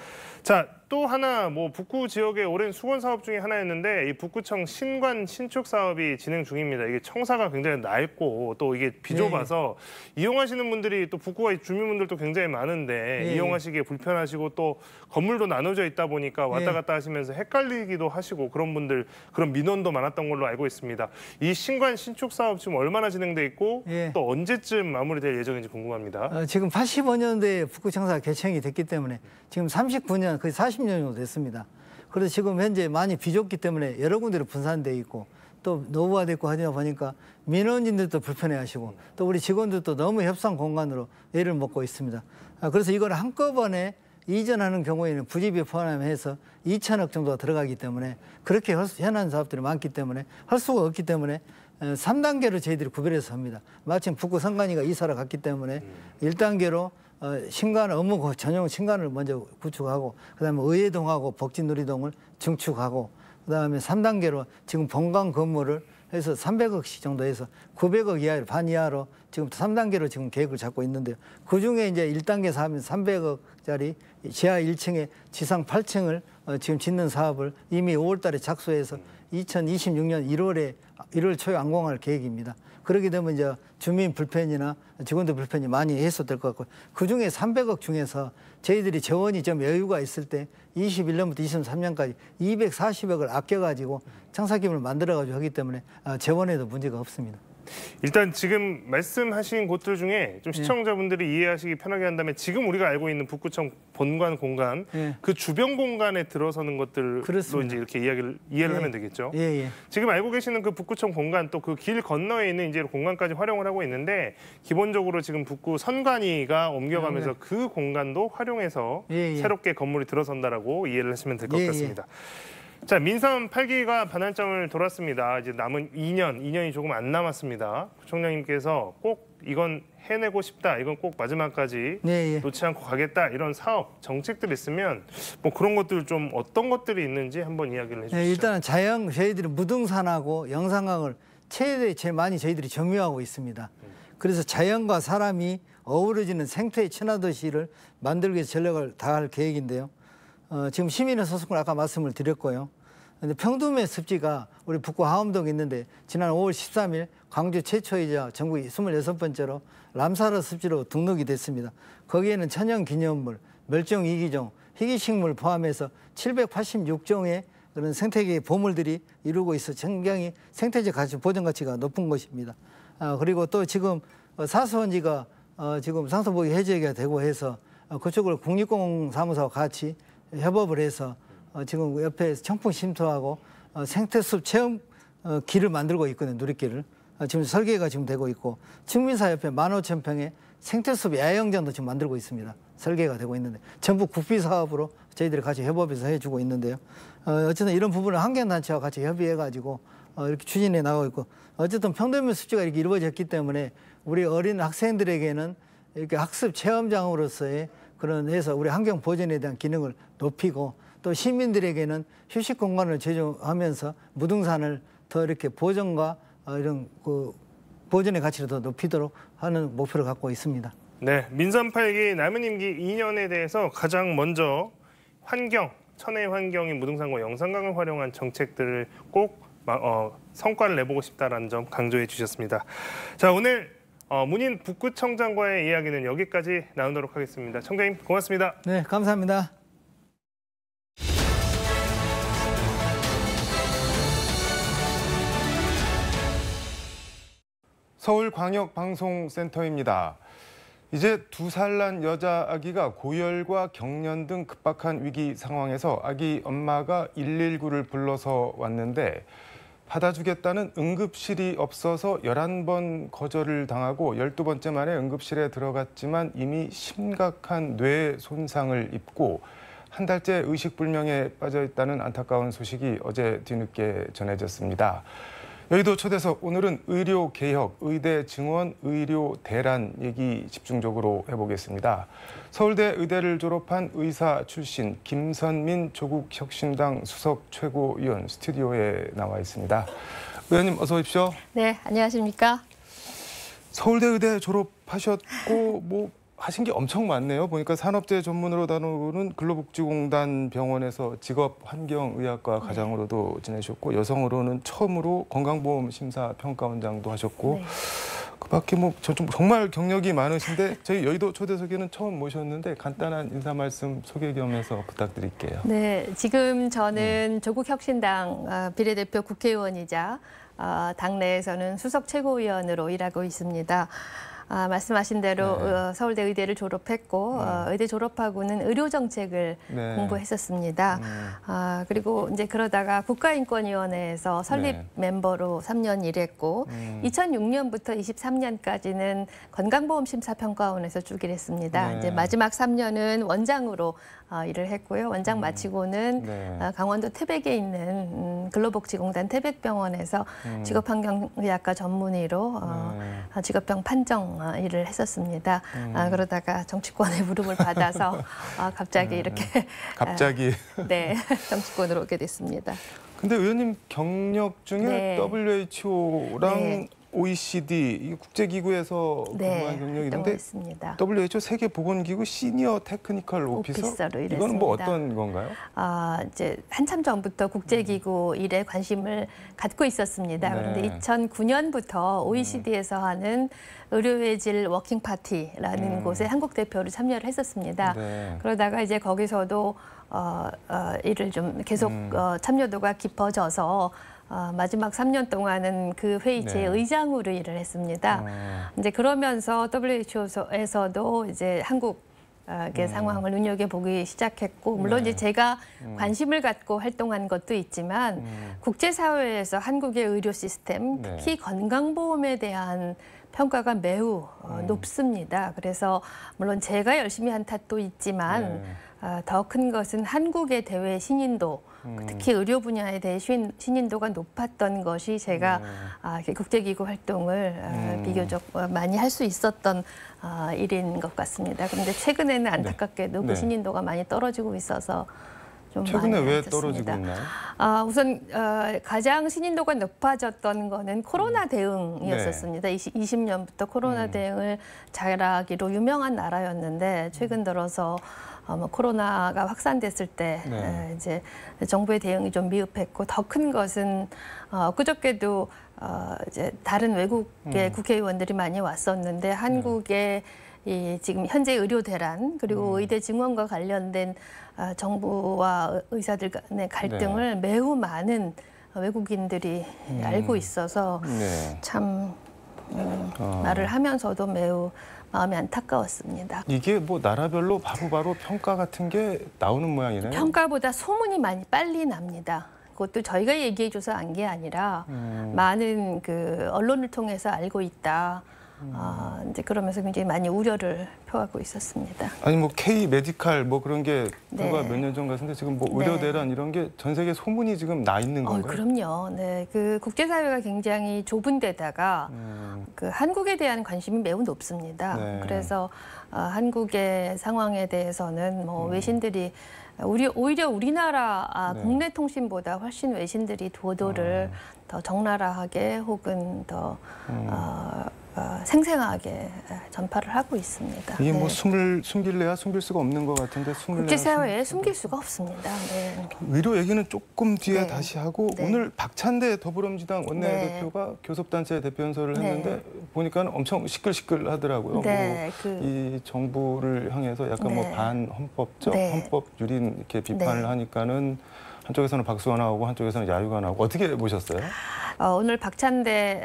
자, 또 하나 뭐 북구 지역의 오랜 수건 사업 중에 하나였는데 이 북구청 신관 신축 사업이 진행 중. 중입니다. 이게 청사가 굉장히 낡고 또 이게 비좁아서 네. 이용하시는 분들이 또 북구가 주민분들도 굉장히 많은데 네. 이용하시기에 불편하시고 또 건물도 나눠져 있다 보니까 왔다 네. 갔다 하시면서 헷갈리기도 하시고 그런 분들 그런 민원도 많았던 걸로 알고 있습니다. 이 신관 신축 사업 지금 얼마나 진행돼 있고 예. 또 언제쯤 마무리될 예정인지 궁금합니다. 어, 지금 85년도에 북구 청사 개청이 됐기 때문에 지금 39년 거의 40년 정도 됐습니다. 그래서 지금 현재 많이 비좁기 때문에 여러 군데로 분산돼 있고 또 노후화 됐고 하다 보니까 민원인들도 불편해하시고 또 우리 직원들도 너무 협상 공간으로 애를 먹고 있습니다. 아, 그래서 이걸 한꺼번에 이전하는 경우에는 부지비 포함해서 2천억 정도가 들어가기 때문에 그렇게 현안 사업들이 많기 때문에 할 수가 없기 때문에 3단계로 어, 저희들이 구별해서 합니다. 마침 북구 선관위가 이사를 갔기 때문에 1단계로 음. 어, 신간 업무 전용 신간을 먼저 구축하고 그다음에 의회동하고 복지놀이동을 증축하고 그다음에 3단계로 지금 본관 건물을 해서 300억씩 정도 해서 900억 이하로 반 이하로 지금 3단계로 지금 계획을 잡고 있는데요. 그중에 이제 1단계 사업인 300억짜리 지하 1층에 지상 8층을 어, 지금 짓는 사업을 이미 5월 달에 착수해서 2026년 1월에 1월 초에 완공할 계획입니다. 그렇게 되면 이제 주민 불편이나 직원들 불편이 많이 해소될 것 같고 그중에 300억 중에서 저희들이 재원이 좀 여유가 있을 때 21년부터 23년까지 240억을 아껴가지고 청사기금을 만들어가지고 하기 때문에 아, 재원에도 문제가 없습니다. 일단 지금 말씀하신 곳들 중에 좀 예. 시청자분들이 예. 이해하시기 편하게 한다면 지금 우리가 알고 있는 북구청 본관 공간 예. 그 주변 공간에 들어서는 것들로 그렇습니다. 이제 이렇게 이야기를 이해를 예. 하면 되겠죠. 예, 예. 지금 알고 계시는 그 북구청 공간 또 그 길 건너에 있는 이제 공간까지 활용을 하고 있는데 기본적으로 지금 북구 선관위가 옮겨가면서 그 공간도 활용해서 새롭게 건물이 들어선다라고 이해를 하시면 될 것 같습니다. 자, 민선 8기가 반환점을 돌았습니다. 이제 남은 2년, 2년이 조금 안 남았습니다. 부총장님께서 꼭 이건 해내고 싶다, 이건 꼭 마지막까지 예, 예. 놓지 않고 가겠다 이런 사업, 정책들 있으면 뭐 그런 것들 좀 어떤 것들이 있는지 한번 이야기를 네, 해주시죠. 예, 일단은 자연, 저희들이 무등산하고 영산강을 최대 제일 많이 저희들이 점유하고 있습니다. 그래서 자연과 사람이 어우러지는 생태 친화도시를 만들기 위해서 전력을 다할 계획인데요. 어, 지금 시민의 소속권 아까 말씀을 드렸고요. 근데 평둠의 습지가 우리 북구 하암동에 있는데 지난 5월 13일 광주 최초이자 전국 26번째로 람사르 습지로 등록이 됐습니다. 거기에는 천연기념물, 멸종위기종, 희귀식물 포함해서 786종의 그런 생태계의 보물들이 이루고 있어 굉장히 생태적 가치, 보존 가치가 높은 것입니다 아, 그리고 또 지금 어, 사수원지가 어, 지금 상소보기 해제가 되고 해서 어, 그쪽을 국립공사무소와 원 같이 협업을 해서 어, 지금 그 옆에 청풍 쉼토하고 어, 생태숲 체험 어, 길을 만들고 있거든요. 누리길을. 어, 지금 설계가 지금 되고 있고 측민사 옆에 만 오천 평의 생태숲 야영장도 지금 만들고 있습니다. 설계가 되고 있는데 전부 국비 사업으로 저희들이 같이 협업해서 해주고 있는데요. 어, 어쨌든 이런 부분을 환경단체와 같이 협의해가지고 어, 이렇게 추진해 나가고 있고 어쨌든 평등면 습지가 이렇게 이루어졌기 때문에 우리 어린 학생들에게는 이렇게 학습 체험장으로서의 그런 해서 우리 환경 보전에 대한 기능을 높이고 또 시민들에게는 휴식 공간을 제조하면서 무등산을 더 이렇게 보전과 어, 이런 그 보전의 가치를 더 높이도록 하는 목표를 갖고 있습니다. 네, 민산팔기 남은 임기 2년에 대해서 가장 먼저 환경, 천혜 환경인 무등산과 영산강을 활용한 정책들을 꼭 어, 성과를 내보고 싶다라는 점 강조해 주셨습니다. 자, 오늘 어, 문인 북구청장과의 이야기는 여기까지 나누도록 하겠습니다. 청장님 고맙습니다. 네, 감사합니다. 서울광역방송센터입니다. 이제 두 살 난 여자 아기가 고열과 경련 등 급박한 위기 상황에서 아기 엄마가 119를 불러서 왔는데 받아주겠다는 응급실이 없어서 11번 거절을 당하고 12번째 만에 응급실에 들어갔지만 이미 심각한 뇌 손상을 입고 한 달째 의식불명에 빠져 있다는 안타까운 소식이 어제 뒤늦게 전해졌습니다. 여의도 초대석 오늘은 의료 개혁, 의대 증원, 의료 대란 얘기 집중적으로 해보겠습니다. 서울대 의대를 졸업한 의사 출신 김선민 조국혁신당 수석 최고위원 스튜디오에 나와 있습니다. 의원님 어서 오십시오. 네, 안녕하십니까. 서울대 의대 졸업하셨고 뭐 하신 게 엄청 많네요. 보니까 산업재해 전문으로 다루는 근로복지공단 병원에서 직업환경의학과 네. 과장으로도 지내셨고 여성으로는 처음으로 건강보험 심사 평가원장도 하셨고 네. 그밖에 뭐 정말 경력이 많으신데 저희 여의도 초대석에는 처음 모셨는데 간단한 인사 말씀 소개 겸해서 부탁드릴게요. 네, 지금 저는 네. 조국혁신당 아, 비례대표 국회의원이자 아, 당내에서는 수석 최고위원으로 일하고 있습니다. 아, 말씀하신 대로 네. 어, 서울대 의대를 졸업했고 네. 어, 의대 졸업하고는 의료 정책을 네. 공부했었습니다. 음. 아, 그리고 이제 그러다가 국가인권위원회에서 설립 네. 멤버로 3년 일했고 2006년부터 음. 23년까지는 건강보험심사평가원에서 쭉 일했습니다. 네. 이제 마지막 3년은 원장으로 어, 일을 했고요. 원장 음, 마치고는 네. 어, 강원도 태백에 있는 음, 근로복지공단 태백병원에서 음. 직업환경의학과 전문의로 어, 네. 직업병 판정 일을 했었습니다. 아, 음. 그러다가 정치권의 무릎을 받아서 [LAUGHS] 갑자기 네. 이렇게 갑자기 네 [LAUGHS] 정치권으로 오게 됐습니다. 근데 의원님 경력 중에 네. WHO랑 네. OECD 국제기구에서 네, 근무한 경력이 있는데 있습니다. WHO 세계보건기구 시니어 테크니컬 오피서, 오피서로 일했습뭐 어떤 건가요? 아 이제 한참 전부터 국제기구 음. 일에 관심을 갖고 있었습니다. 네. 그런데 2009년부터 OECD에서 음. 하는 의료의 질 워킹 파티라는 음. 곳에 한국 대표로 참여를 했었습니다. 네. 그러다가 이제 거기서도 어, 어, 일을 좀 계속 음. 어, 참여도가 깊어져서 어, 마지막 3년 동안은 그 회의체 네. 의장으로 일을 했습니다. 아. 이제 그러면서 WHO에서도 이제 한국 이 어, 그 음. 상황을 눈여겨 보기 시작했고 물론 네. 이제 제가 음. 관심을 갖고 활동한 것도 있지만 음. 국제사회에서 한국의 의료 시스템 네. 특히 건강보험에 대한 평가가 매우 어, 음. 높습니다. 그래서 물론 제가 열심히 한 탓도 있지만 네. 어, 더큰 것은 한국의 대외 신인도 음. 특히 의료 분야에 대해 신, 신인도가 높았던 것이 제가 음. 아, 국제기구 활동을 아, 음. 아, 비교적 어, 많이 할 수 있었던 아, 일인 것 같습니다. 그런데 최근에는 네. 안타깝게도 그 네. 그 신인도가 많이 떨어지고 있어서 최근에 왜었습니다 떨어지고 있나요? 아, 우선 어, 가장 신인도가 높아졌던 거는 코로나 음. 대응이었습니다 네. 20, 20년부터 코로나 음. 대응을 잘하기로 유명한 나라였는데 최근 음. 들어서 어, 뭐 코로나가 확산됐을 때 네. 이제 정부의 대응이 좀 미흡했고 더 큰 것은 어, 그저께도 어, 이제 다른 외국의 음. 국회의원들이 많이 왔었는데 네. 한국의 이 지금 현재 의료 대란 그리고 음. 의대 증원과 관련된 어, 정부와 의사들 간의 갈등을 네. 매우 많은 외국인들이 음. 알고 있어서 네. 참 음, 어. 말을 하면서도 매우 마음이 안타까웠습니다. 이게 뭐 나라별로 바로바로 평가 같은 게 나오는 모양이네요. 평가보다 소문이 많이 빨리 납니다. 그것도 저희가 얘기해줘서 안 게 아니라 음. 많은 그 언론을 통해서 알고 있다. 음. 아, 이제 그러면서 굉장히 많이 우려를 표하고 있었습니다. 아니 뭐 K 메디칼 뭐 그런 게 네. 불과 몇년 전 같은데 지금 뭐 의료 네. 대란 이런 게 전 세계 소문이 지금 나 있는 어, 건가요? 어, 그럼요. 네, 그 국제 사회가 굉장히 좁은 데다가 음. 그 한국에 대한 관심이 매우 높습니다. 네. 그래서 어, 한국의 상황에 대해서는 뭐 음. 외신들이 우리 오히려 우리나라 아, 네. 국내 통신보다 훨씬 외신들이 도도를 음. 더 적나라하게 혹은 더 음. 어, 어, 생생하게 어, 전파를 하고 있습니다. 이게 뭐 네. 숨을 숨길래야 숨길 수가 없는 것 같은데 숨을 국제사회에 숨... 숨길 수가 없습니다. 네. 의료 얘기는 조금 뒤에 네. 다시 하고 네. 오늘 박찬대 더불어민주당 원내대표가 네. 교섭단체 대표연설을 했는데 보니까 엄청 시끌시끌하더라고요. 뭐 그... 이 정부를 향해서 약간 뭐 반헌법적, 헌법 유린 이렇게 비판을 하니까는. 한쪽에서는 박수가 나오고 한쪽에서는 야유가 나오고 어떻게 보셨어요? 어, 오늘 박찬대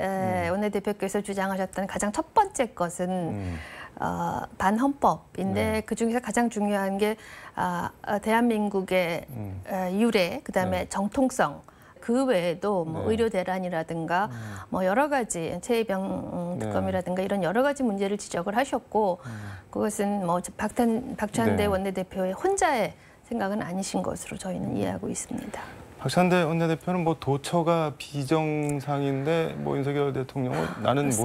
음. 원내대표께서 주장하셨던 가장 첫 번째 것은 음. 어, 반헌법인데 네. 그중에서 가장 중요한 게 아, 어, 대한민국의 음. 유래, 그다음에 네. 정통성, 그 외에도 뭐 네. 의료 대란이라든가 음. 뭐 여러 가지 체병 음, 네. 특검이라든가 네. 이런 여러 가지 문제를 지적을 하셨고 음. 그것은 뭐박 박찬대 네. 원내대표의 혼자의 생각은 아니신 것으로 저희는 이해하고 있습니다. 박찬대 원내대표는 뭐 도처가 비정상인데 뭐 윤석열 대통령은 아, 나는 맞습니다.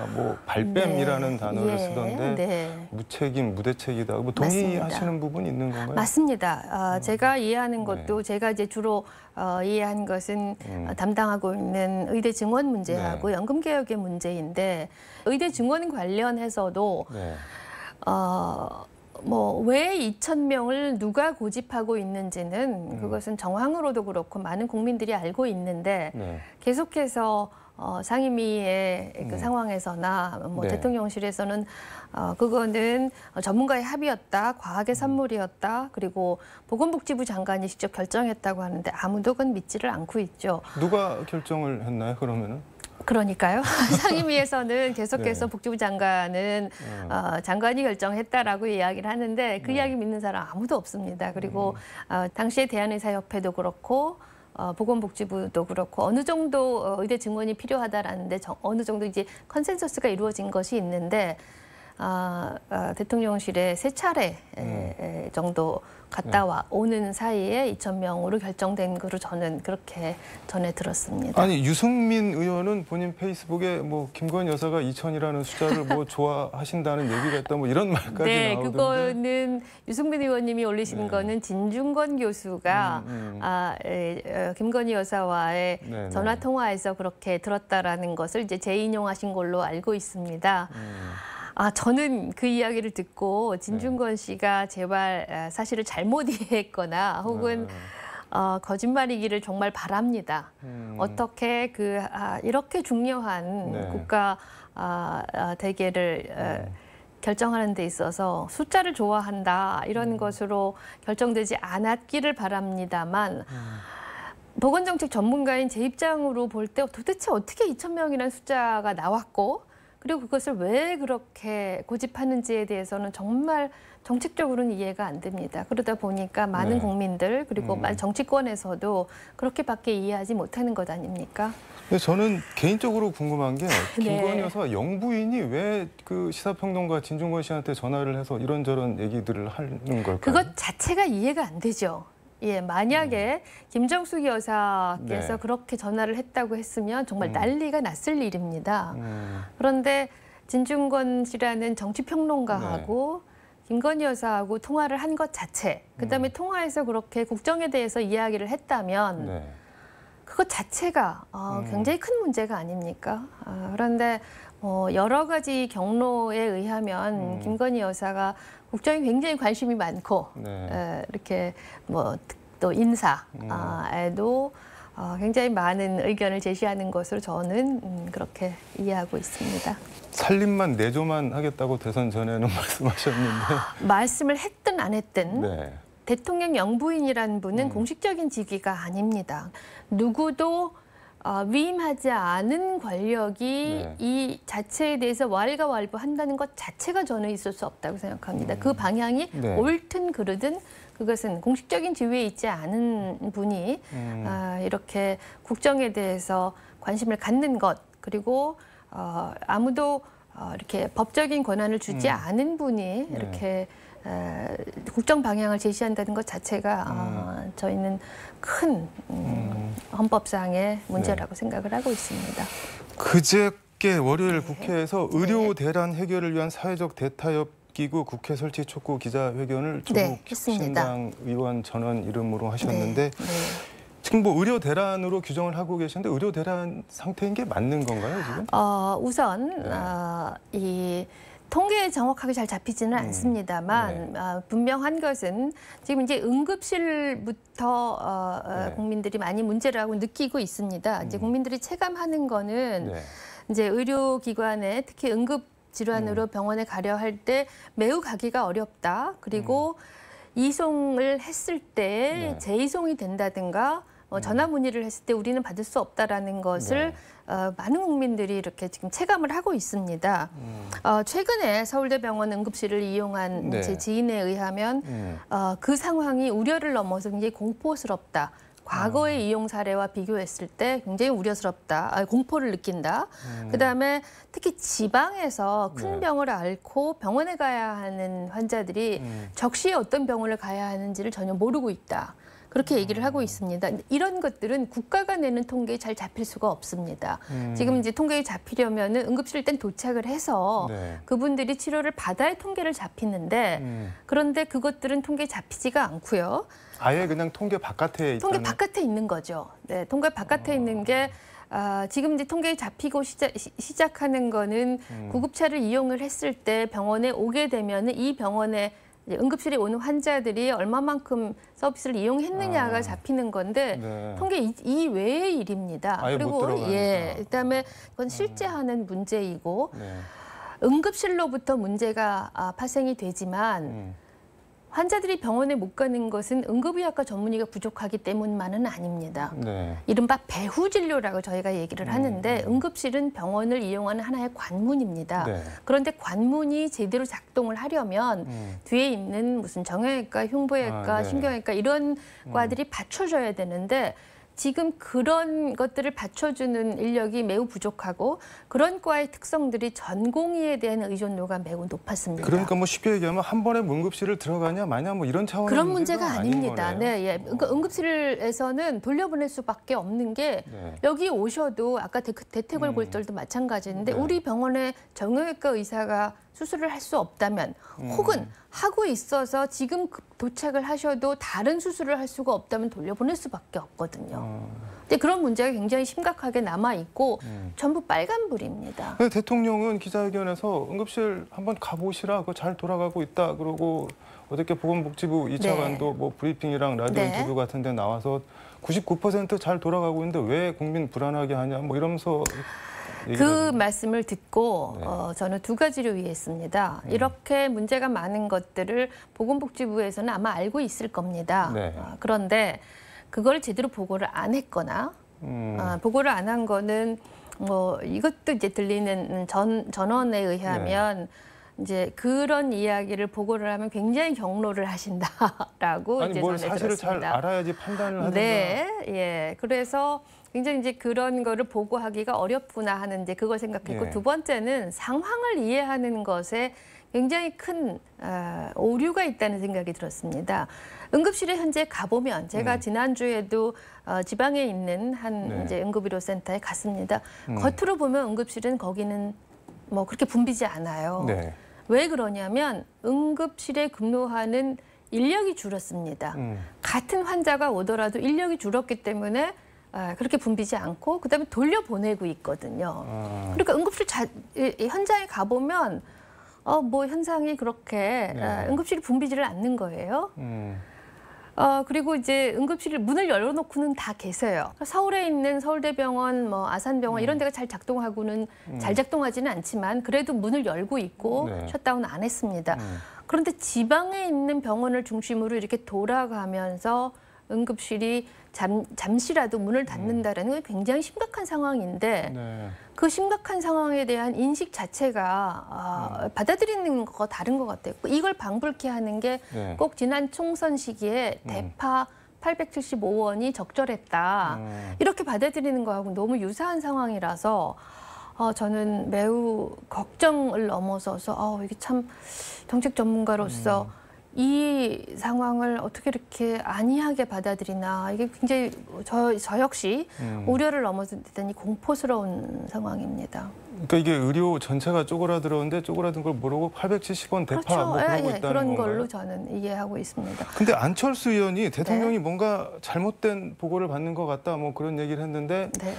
모른다, 뭐 발뺌이라는 네. 단어를 예. 쓰던데 네. 무책임, 무대책이다. 뭐 동의하시는 맞습니다. 부분이 있는 건가요? 맞습니다. 어, 제가 이해하는 네. 것도 네. 제가 이제 주로 어, 이해한 것은 음. 담당하고 있는 의대 증원 문제하고 네. 연금 개혁의 문제인데 의대 증원 관련해서도 네. 어, 뭐왜 2천 명을 누가 고집하고 있는지는 음. 그것은 정황으로도 그렇고 많은 국민들이 알고 있는데 네. 계속해서 어, 상임위의 그 음. 상황에서나 뭐 네. 대통령실에서는 어, 그거는 전문가의 합의였다, 과학의 음. 선물이었다 그리고 보건복지부 장관이 직접 결정했다고 하는데 아무도 그건 믿지를 않고 있죠. 누가 결정을 했나요? 그러면은? 그러니까요. [LAUGHS] 상임위에서는 계속해서 네. 복지부 장관은 어. 어, 장관이 결정했다라고 이야기를 하는데 그 음. 이야기 믿는 사람 아무도 없습니다. 그리고 음. 어, 당시에 대한의사협회도 그렇고 어, 보건복지부도 그렇고 어느 정도 어, 의대 증원이 필요하다라는데 정, 어느 정도 이제 컨센서스가 이루어진 것이 있는데 아, 아, 대통령실에 세 차례 에, 음. 정도 갔다 네. 와 오는 사이에 2천 명으로 결정된 것으로 저는 그렇게 전해 들었습니다. 아니 유승민 의원은 본인 페이스북에 뭐 김건 여사가 2천이라는 숫자를 뭐 [LAUGHS] 좋아하신다는 얘기가 있다 뭐 이런 말까지 네, 나오던데. 그거는 유승민 의원님이 올리신 네. 거는 진중권 교수가 음, 음. 아, 에, 에, 어, 김건희 여사와의 네, 네. 전화 통화에서 그렇게 들었다라는 것을 이제 재인용하신 걸로 알고 있습니다. 음. 아, 저는 그 이야기를 듣고 진중권 네. 씨가 제발 아, 사실을 잘못 [LAUGHS] 이해했거나 혹은 네. 어, 거짓말이기를 정말 바랍니다. 음. 어떻게 그 아, 이렇게 중요한 네. 국가 아, 아, 대결을 음. 결정하는 데 있어서 숫자를 좋아한다 이런 음. 것으로 결정되지 않았기를 바랍니다만 음. 보건정책 전문가인 제 입장으로 볼 때 도대체 어떻게 2천 명이라는 숫자가 나왔고 그리고 그것을 왜 그렇게 고집하는지에 대해서는 정말 정책적으로는 이해가 안 됩니다. 그러다 보니까 많은 네. 국민들 그리고 음. 정치권에서도 그렇게밖에 이해하지 못하는 것 아닙니까? 저는 개인적으로 궁금한 게 [LAUGHS] 네. 김건희 여사 영부인이 왜 그 시사평론가 진중권 씨한테 전화를 해서 이런저런 얘기들을 하는 걸까요? 그것 자체가 이해가 안 되죠. 예, 만약에 음. 김정숙 여사께서 네. 그렇게 전화를 했다고 했으면 정말 음. 난리가 났을 일입니다. 음. 그런데 진중권 씨라는 정치평론가하고 네. 김건희 여사하고 통화를 한 것 자체, 그다음에 음. 통화에서 그렇게 국정에 대해서 이야기를 했다면 네. 그것 자체가 어, 굉장히 큰 문제가 아닙니까? 아, 그런데 어, 여러 가지 경로에 의하면 음. 김건희 여사가 국정이 굉장히 관심이 많고 네. 에, 이렇게 뭐 또 인사에도 음. 어, 굉장히 많은 의견을 제시하는 것으로 저는 음, 그렇게 이해하고 있습니다. 살림만 내조만 하겠다고 대선 전에는 [LAUGHS] 말씀하셨는데 말씀을 했든 안 했든 네. 대통령 영부인이라는 분은 음. 공식적인 직위가 아닙니다. 누구도 어, 위임하지 않은 권력이 네. 이 자체에 대해서 왈가왈부한다는 것 자체가 저는 있을 수 없다고 생각합니다. 그 음. 그 방향이 네. 옳든 그르든 그것은 공식적인 지위에 있지 않은 분이 음. 어, 이렇게 국정에 대해서 관심을 갖는 것 그리고 어, 아무도 어, 이렇게 법적인 권한을 주지 음. 않은 분이 네. 이렇게 네. 국정 방향을 제시한다는 것 자체가 어, 음. 저희는 큰 음, 음. 헌법상의 문제라고 네. 생각을 하고 있습니다. 그저께 월요일 네. 국회에서 네. 의료 대란 해결을 위한 사회적 대타협 기구 국회 설치 촉구 기자회견을 조국 네, 신당 의원 전원 이름으로 하셨는데 지금 뭐 의료 대란으로 규정을 하고 계시는데 의료 대란 상태인 게 맞는 건가요 지금? 어, 우선 어, 이 통계 에 정확하게 잘 잡히지는 네. 않습니다만 네. 아, 분명한 것은 지금 이제 응급실부터 어, 어, 네. 국민들이 많이 문제라고 느끼고 있습니다. 음. 이제 국민들이 체감하는 거는 네. 이제 의료기관에 특히 응급 질환으로 음. 병원에 가려 할 때 매우 가기가 어렵다. 그리고 음. 이송을 했을 때 네. 재이송이 된다든가 어, 뭐 음. 전화 문의를 했을 때 우리는 받을 수 없다라는 것을 네. 어, 많은 국민들이 이렇게 지금 체감을 하고 있습니다. 음. 어, 최근에 서울대병원 응급실을 이용한 네. 제 지인에 의하면 음. 어, 그 상황이 우려를 넘어서 굉장히 공포스럽다. 과거의 음. 이용 사례와 비교했을 때 굉장히 우려스럽다, 아, 공포를 느낀다. 음. 그다음에 특히 지방에서 큰 네. 병을 앓고 병원에 가야 하는 환자들이 음. 적시에 어떤 병원을 가야 하는지를 전혀 모르고 있다. 그렇게 아. 얘기를 하고 있습니다. 이런 것들은 국가가 내는 통계에 잘 잡힐 수가 없습니다. 음. 지금 이제 통계에 잡히려면 응급실 땐 도착을 해서 네. 그분들이 치료를 받아야 통계를 잡히는데 음. 그런데 그것들은 통계에 잡히지가 않고요. 아예 그냥 통계 바깥에 있는 통계 바깥에 있는 거죠. 네, 통계 바깥에 어... 있는 게 아, 지금 이제 통계에 잡히고 시작, 시작하는 거는 음. 구급차를 이용을 했을 때 병원에 오게 되면 이 병원에 응급실에 오는 환자들이 얼마만큼 서비스를 이용했느냐가 아. 잡히는 건데 네. 통계 이, 이, 외의 일입니다. 그리고 예, 그다음에 그건 실제 하는 문제이고 음. 네. 응급실로부터 문제가 아, 파생이 되지만. 음. 환자들이 병원에 못 가는 것은 응급의학과 전문의가 부족하기 때문만은 아닙니다. 네. 이른바 배후 진료라고 저희가 얘기를 음. 하는데 응급실은 병원을 이용하는 하나의 관문입니다. 네. 그런데 관문이 제대로 작동을 하려면 음. 뒤에 있는 무슨 정형외과, 흉부외과, 아, 네. 신경외과 이런 음. 과들이 받쳐줘야 되는데 지금 그런 것들을 받쳐주는 인력이 매우 부족하고 그런 과의 특성들이 전공의에 대한 의존도가 매우 높았습니다. 그러니까 뭐 쉽게 얘기하면 한 번에 응급실을 들어가냐 마냐 뭐 이런 차원 그런 문제가, 문제가 아닙니다. 네, 예. 그러니까 어. 응급실에서는 돌려보낼 수밖에 없는 게 네. 여기 오셔도 아까 대, 택을 음. 골절도 마찬가지인데 네. 우리 병원에 정형외과 의사가 수술을 할 수 없다면 음. 혹은 하고 있어서 지금 그 도착을 하셔도 다른 수술을 할 수가 없다면 돌려보낼 수밖에 없거든요. 음. 근데 그런 문제가 굉장히 심각하게 남아 있고 음. 전부 빨간불입니다. 대통령은 기자회견에서 응급실 한번 가보시라 그잘 돌아가고 있다 그러고 어저께 보건복지부 이차관도 네. 뭐 브리핑이랑 라디오 네. 인터뷰 같은 데 나와서 99%잘 돌아가고 있는데 왜 국민 불안하게 하냐 뭐 이러면서 그 말씀을 듣고 네. 어, 저는 두 가지를 위했습니다. 음. 이렇게 문제가 많은 것들을 보건복지부에서는 아마 알고 있을 겁니다. 네. 어, 그런데 그걸 제대로 보고를 안 했거나 음. 어, 보고를 안 한 거는 뭐 이것도 이제 들리는 전 전원에 의하면. 네. 이제 그런 이야기를 보고를 하면 굉장히 경로를 하신다라고 아니, 이제 뭘 전해드렸습니다. 잘 알아야지 판단을 하는가. 네, 예. 그래서 굉장히 이제 그런 거를 보고하기가 어렵구나 하는 이제 그걸 생각했고 예. 두 번째는 상황을 이해하는 것에 굉장히 큰 어, 오류가 있다는 생각이 들었습니다. 응급실에 현재 가보면 제가 음. 지난주에도 어, 지방에 있는 한 네. 이제 응급의료센터에 갔습니다. 음. 겉으로 보면 응급실은 거기는 뭐 그렇게 붐비지 않아요. 네. 왜 그러냐면 응급실에 근무하는 인력이 줄었습니다. 음. 같은 환자가 오더라도 인력이 줄었기 때문에 아, 그렇게 붐비지 않고 그다음에 돌려보내고 있거든요. 아. 그러니까 응급실 자, 현장에 가보면 어뭐 현상이 그렇게 네. 아, 응급실이 붐비지를 않는 거예요. 음. 어, 그리고 이제 응급실 문을 열어놓고는 다 계세요. 그러니까 서울에 있는 서울대병원, 뭐 아산병원 음. 이런 데가 잘 작동하고는 음. 잘 작동하지는 않지만 그래도 문을 열고 있고 네. 셧다운 안 했습니다. 음. 그런데 지방에 있는 병원을 중심으로 이렇게 돌아가면서 응급실이 잠, 잠시라도 문을 음. 닫는다라는 건 굉장히 심각한 상황인데 네. 그 심각한 상황에 대한 인식 자체가 아, 음. 받아들이는 거가 다른 것 같아요. 그 이걸 방불케 하는 게꼭 네. 지난 총선 시기에 음. 대파 음. 875원이 적절했다. 음. 이렇게 받아들이는 거하고 너무 유사한 상황이라서 어, 저는 매우 걱정을 넘어서서 어, 이게 참 정책 전문가로서 음. 이 상황을 어떻게 이렇게 안이하게 받아들이나 이게 굉장히 저, 저 역시 음. 우려를 넘어서다니 공포스러운 상황입니다. 그러니까 이게 의료 전체가 쪼그라들었는데 쪼그라든 걸 모르고 870원 대파 그렇죠. 뭐 그런 예, 예, 있다는 그런 건가요? 저는 이해하고 있습니다. 근데 안철수 의원이 대통령이 네. 뭔가 잘못된 보고를 받는 것 같다 뭐 그런 얘기를 했는데 네.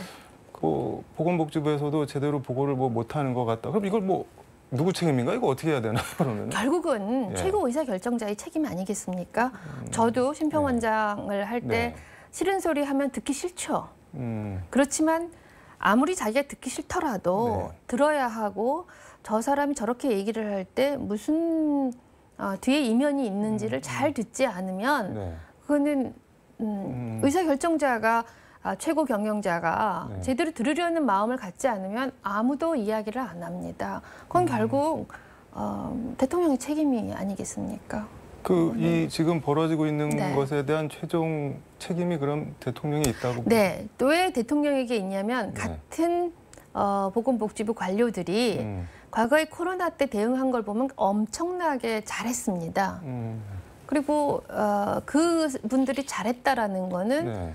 뭐 보건복지부에서도 제대로 보고를 뭐 못하는 것 같다. 그럼 이걸 뭐 누구 책임인가? 이거 어떻게 해야 되나 [LAUGHS] 그러면? 결국은 예. 최고 의사 결정자의 책임 아니겠습니까? 음. 저도 심평원장을 네. 할때 네. 싫은 소리 하면 듣기 싫죠. 음. 그렇지만 아무리 자기가 듣기 싫더라도 네. 들어야 하고 저 사람이 저렇게 얘기를 할 때 무슨 어, 뒤에 이면이 있는지를 음. 잘 듣지 않으면 네. 그거는 음, 음, 의사 결정자가 아, 최고 경영자가 네. 제대로 들으려는 마음을 갖지 않으면 아무도 이야기를 안 합니다. 그건 음. 결국 어, 대통령의 책임이 아니겠습니까? 그이 네. 지금 벌어지고 있는 네. 것에 대한 최종 책임이 그럼 대통령이 있다고? 네, 또 왜 대통령에게 있냐면 네. 같은 어, 보건복지부 관료들이 음. 과거에 코로나 때 대응한 걸 보면 엄청나게 잘했습니다. 음. 그리고 어, 그 분들이 잘했다라는 거는. 네.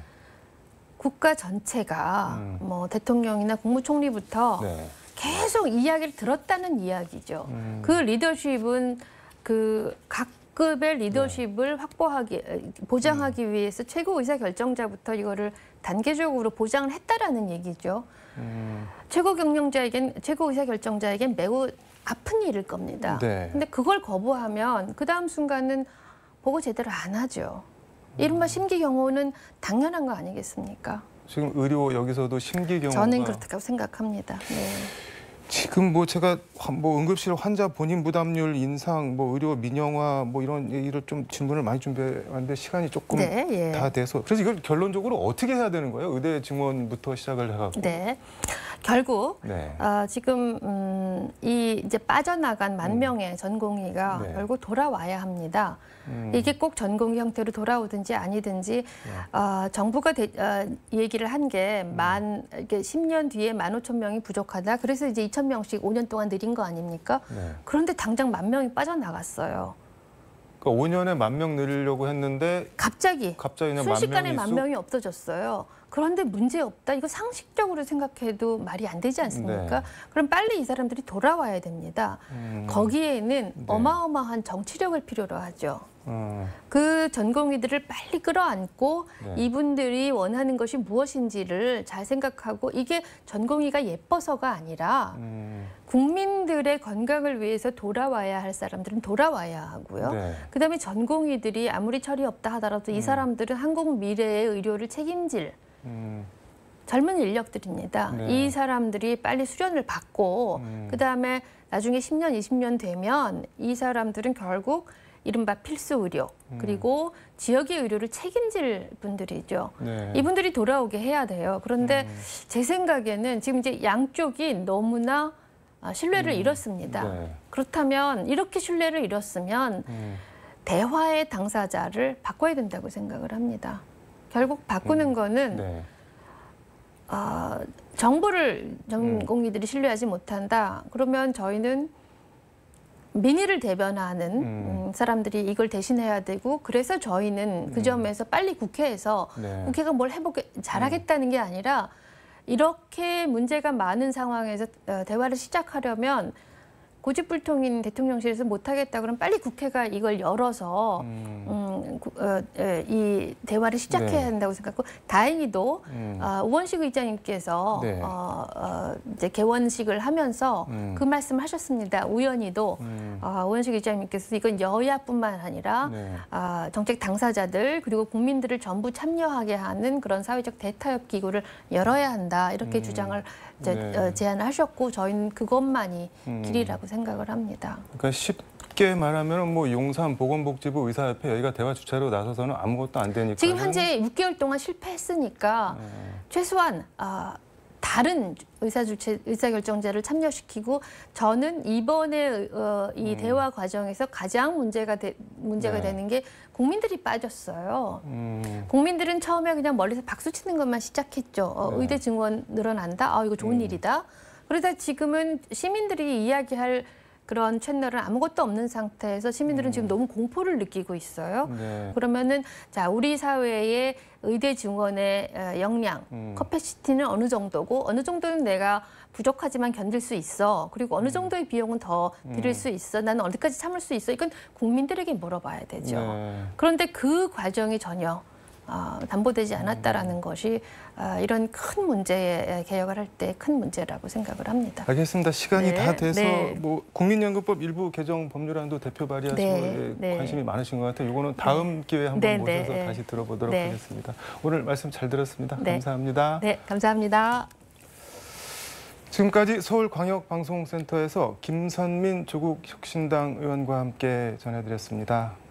국가 전체가 음. 뭐 대통령이나 국무총리부터 네. 계속 이야기를 들었다는 이야기죠. 음. 그 리더십은 그각 급의 리더십을 네. 확보하기 보장하기 음. 위해서 최고 의사 결정자부터 이거를 단계적으로 보장을 했다라는 얘기죠. 음. 최고 경영자에겐 최고 의사 결정자에겐 매우 아픈 일일 겁니다. 네. 근데 그걸 거부하면 그 다음 순간은 보고 제대로 안 하죠. 이른바 심기경호는 당연한 거 아니겠습니까? 지금 의료 여기서도 심기경호 저는 그렇다고 생각합니다. 네. 지금 뭐 제가 뭐 응급실 환자 본인 부담률 인상, 뭐 의료 민영화 뭐 이런 얘기를 좀 질문을 많이 준비했는데 시간이 조금 네, 예. 다 돼서 그래서 이걸 결론적으로 어떻게 해야 되는 거예요? 의대 증원부터 시작을 해가고 네. 결국 네. 어, 지금 음, 이 이제 빠져나간 만 음. 명의 전공의가 네. 결국 돌아와야 합니다. 음. 이게 꼭 전공 형태로 돌아오든지 아니든지 예. 어, 정부가 대, 어, 얘기를 한 게만 음. 이게 10년 뒤에 1 5천명이 부족하다. 그래서 이제 2천명씩 5년 동안 늘린 거 아닙니까? 네. 그런데 당장 만 명이 빠져나갔어요. 그러니까 5년에 만명 늘리려고 했는데 갑자기 갑자기 순식간에 만, 만 명이 없어졌어요. 그런데 문제 없다. 이거 상식적으로 생각해도 말이 안 되지 않습니까? 네. 그럼 빨리 이 사람들이 돌아와야 됩니다. 음. 거기에는 네. 어마어마한 정치력을 필요로 하죠. 음. 그 전공의들을 빨리 끌어안고 네. 이분들이 원하는 것이 무엇인지를 잘 생각하고 이게 전공의가 예뻐서가 아니라 음. 국민들의 건강을 위해서 돌아와야 할 사람들은 돌아와야 하고요. 네. 그다음에 전공의들이 아무리 철이 없다 하더라도 이 음. 사람들은 한국 미래의 의료를 책임질 젊은 인력들입니다. 네. 이 사람들이 빨리 수련을 받고 음. 그다음에 나중에 10년, 20년 되면 이 사람들은 결국 이른바 필수 의료 음. 그리고 지역의 의료를 책임질 분들이죠. 네. 이분들이 돌아오게 해야 돼요. 그런데 음. 제 생각에는 지금 이제 양쪽이 너무나 아, 신뢰를 음. 잃었습니다. 네. 그렇다면 이렇게 신뢰를 잃었으면 음. 대화의 당사자를 바꿔야 된다고 생각을 합니다. 결국 바꾸는 음. 거는 네. 어, 정부를 전공의들이 음. 신뢰하지 못한다. 그러면 저희는 민의를 대변하는 음. 음. 사람들이 이걸 대신해야 되고 그래서 저희는 그 음. 점에서 빨리 국회에서 네. 국회가 뭘 해보게 잘하겠다는 게 아니라 이렇게 문제가 많은 상황에서 어, 대화를 시작하려면 고집불통인 대통령실에서 못하겠다 그러면 빨리 국회가 이걸 열어서 음. 음 어, 에, 예, 이 대화를 시작해야 네. 한다고 생각하고 다행히도 음. 어, 우원식 의장님께서 네. 어, 어, 이제 개원식을 하면서 음. 그 말씀을 하셨습니다. 우연히도 어, 우원식 의장님께서 이건 여야뿐만 아니라 네. 어, 정책 당사자들 그리고 국민들을 전부 참여하게 하는 그런 사회적 대타협 기구를 열어야 한다 이렇게 음. 주장을 이제, 네. 어, 제안하셨고 저희는 그것만이 음. 길이라고 생각합니다. 생각을 합니다. 그러니까 쉽게 말하면 뭐 용산 보건복지부 의사협회 여기가 대화 주체로 나서서는 아무것도 안 되니까 지금 현재 6개월 동안 실패했으니까 네. 최소한 아, 다른 의사 주체 의사 결정자를 참여시키고 저는 이번에 어, 이 음. 대화 과정에서 가장 문제가 되, 문제가 네. 되는 게 국민들이 빠졌어요. 음. 국민들은 처음에 그냥 멀리서 박수 치는 것만 시작했죠. 어, 네. 의대 증원 늘어난다. 아 이거 좋은 음. 일이다. 그러다 지금은 시민들이 이야기할 그런 채널은 아무것도 없는 상태에서 시민들은 음. 지금 너무 공포를 느끼고 있어요. 네. 그러면은 자 우리 사회의 의대 증원의 어, 역량, 음. 커패시티는 어느 정도고 어느 정도는 내가 부족하지만 견딜 수 있어. 그리고 어느 음. 정도의 비용은 더 드릴 음. 수 있어. 나는 어디까지 참을 수 있어. 이건 국민들에게 물어봐야 되죠. 네. 그런데 그 과정이 전혀 어, 담보되지 않았다라는 것이 어, 이런 큰 문제에 개혁을 할 때 큰 문제라고 생각을 합니다. 알겠습니다. 시간이 네, 다 돼서 네. 뭐 국민연금법 일부 개정 법률안도 대표 발의하신 네, 예, 네, 관심이 많으신 것 같아요. 이거는 다음 네. 기회에 한번 네, 모셔서 다시 들어보도록 하겠습니다. 오늘 말씀 잘 들었습니다. 감사합니다. 네, 감사합니다. 지금까지 서울광역방송센터에서 김선민 조국혁신당 의원과 함께 전해드렸습니다.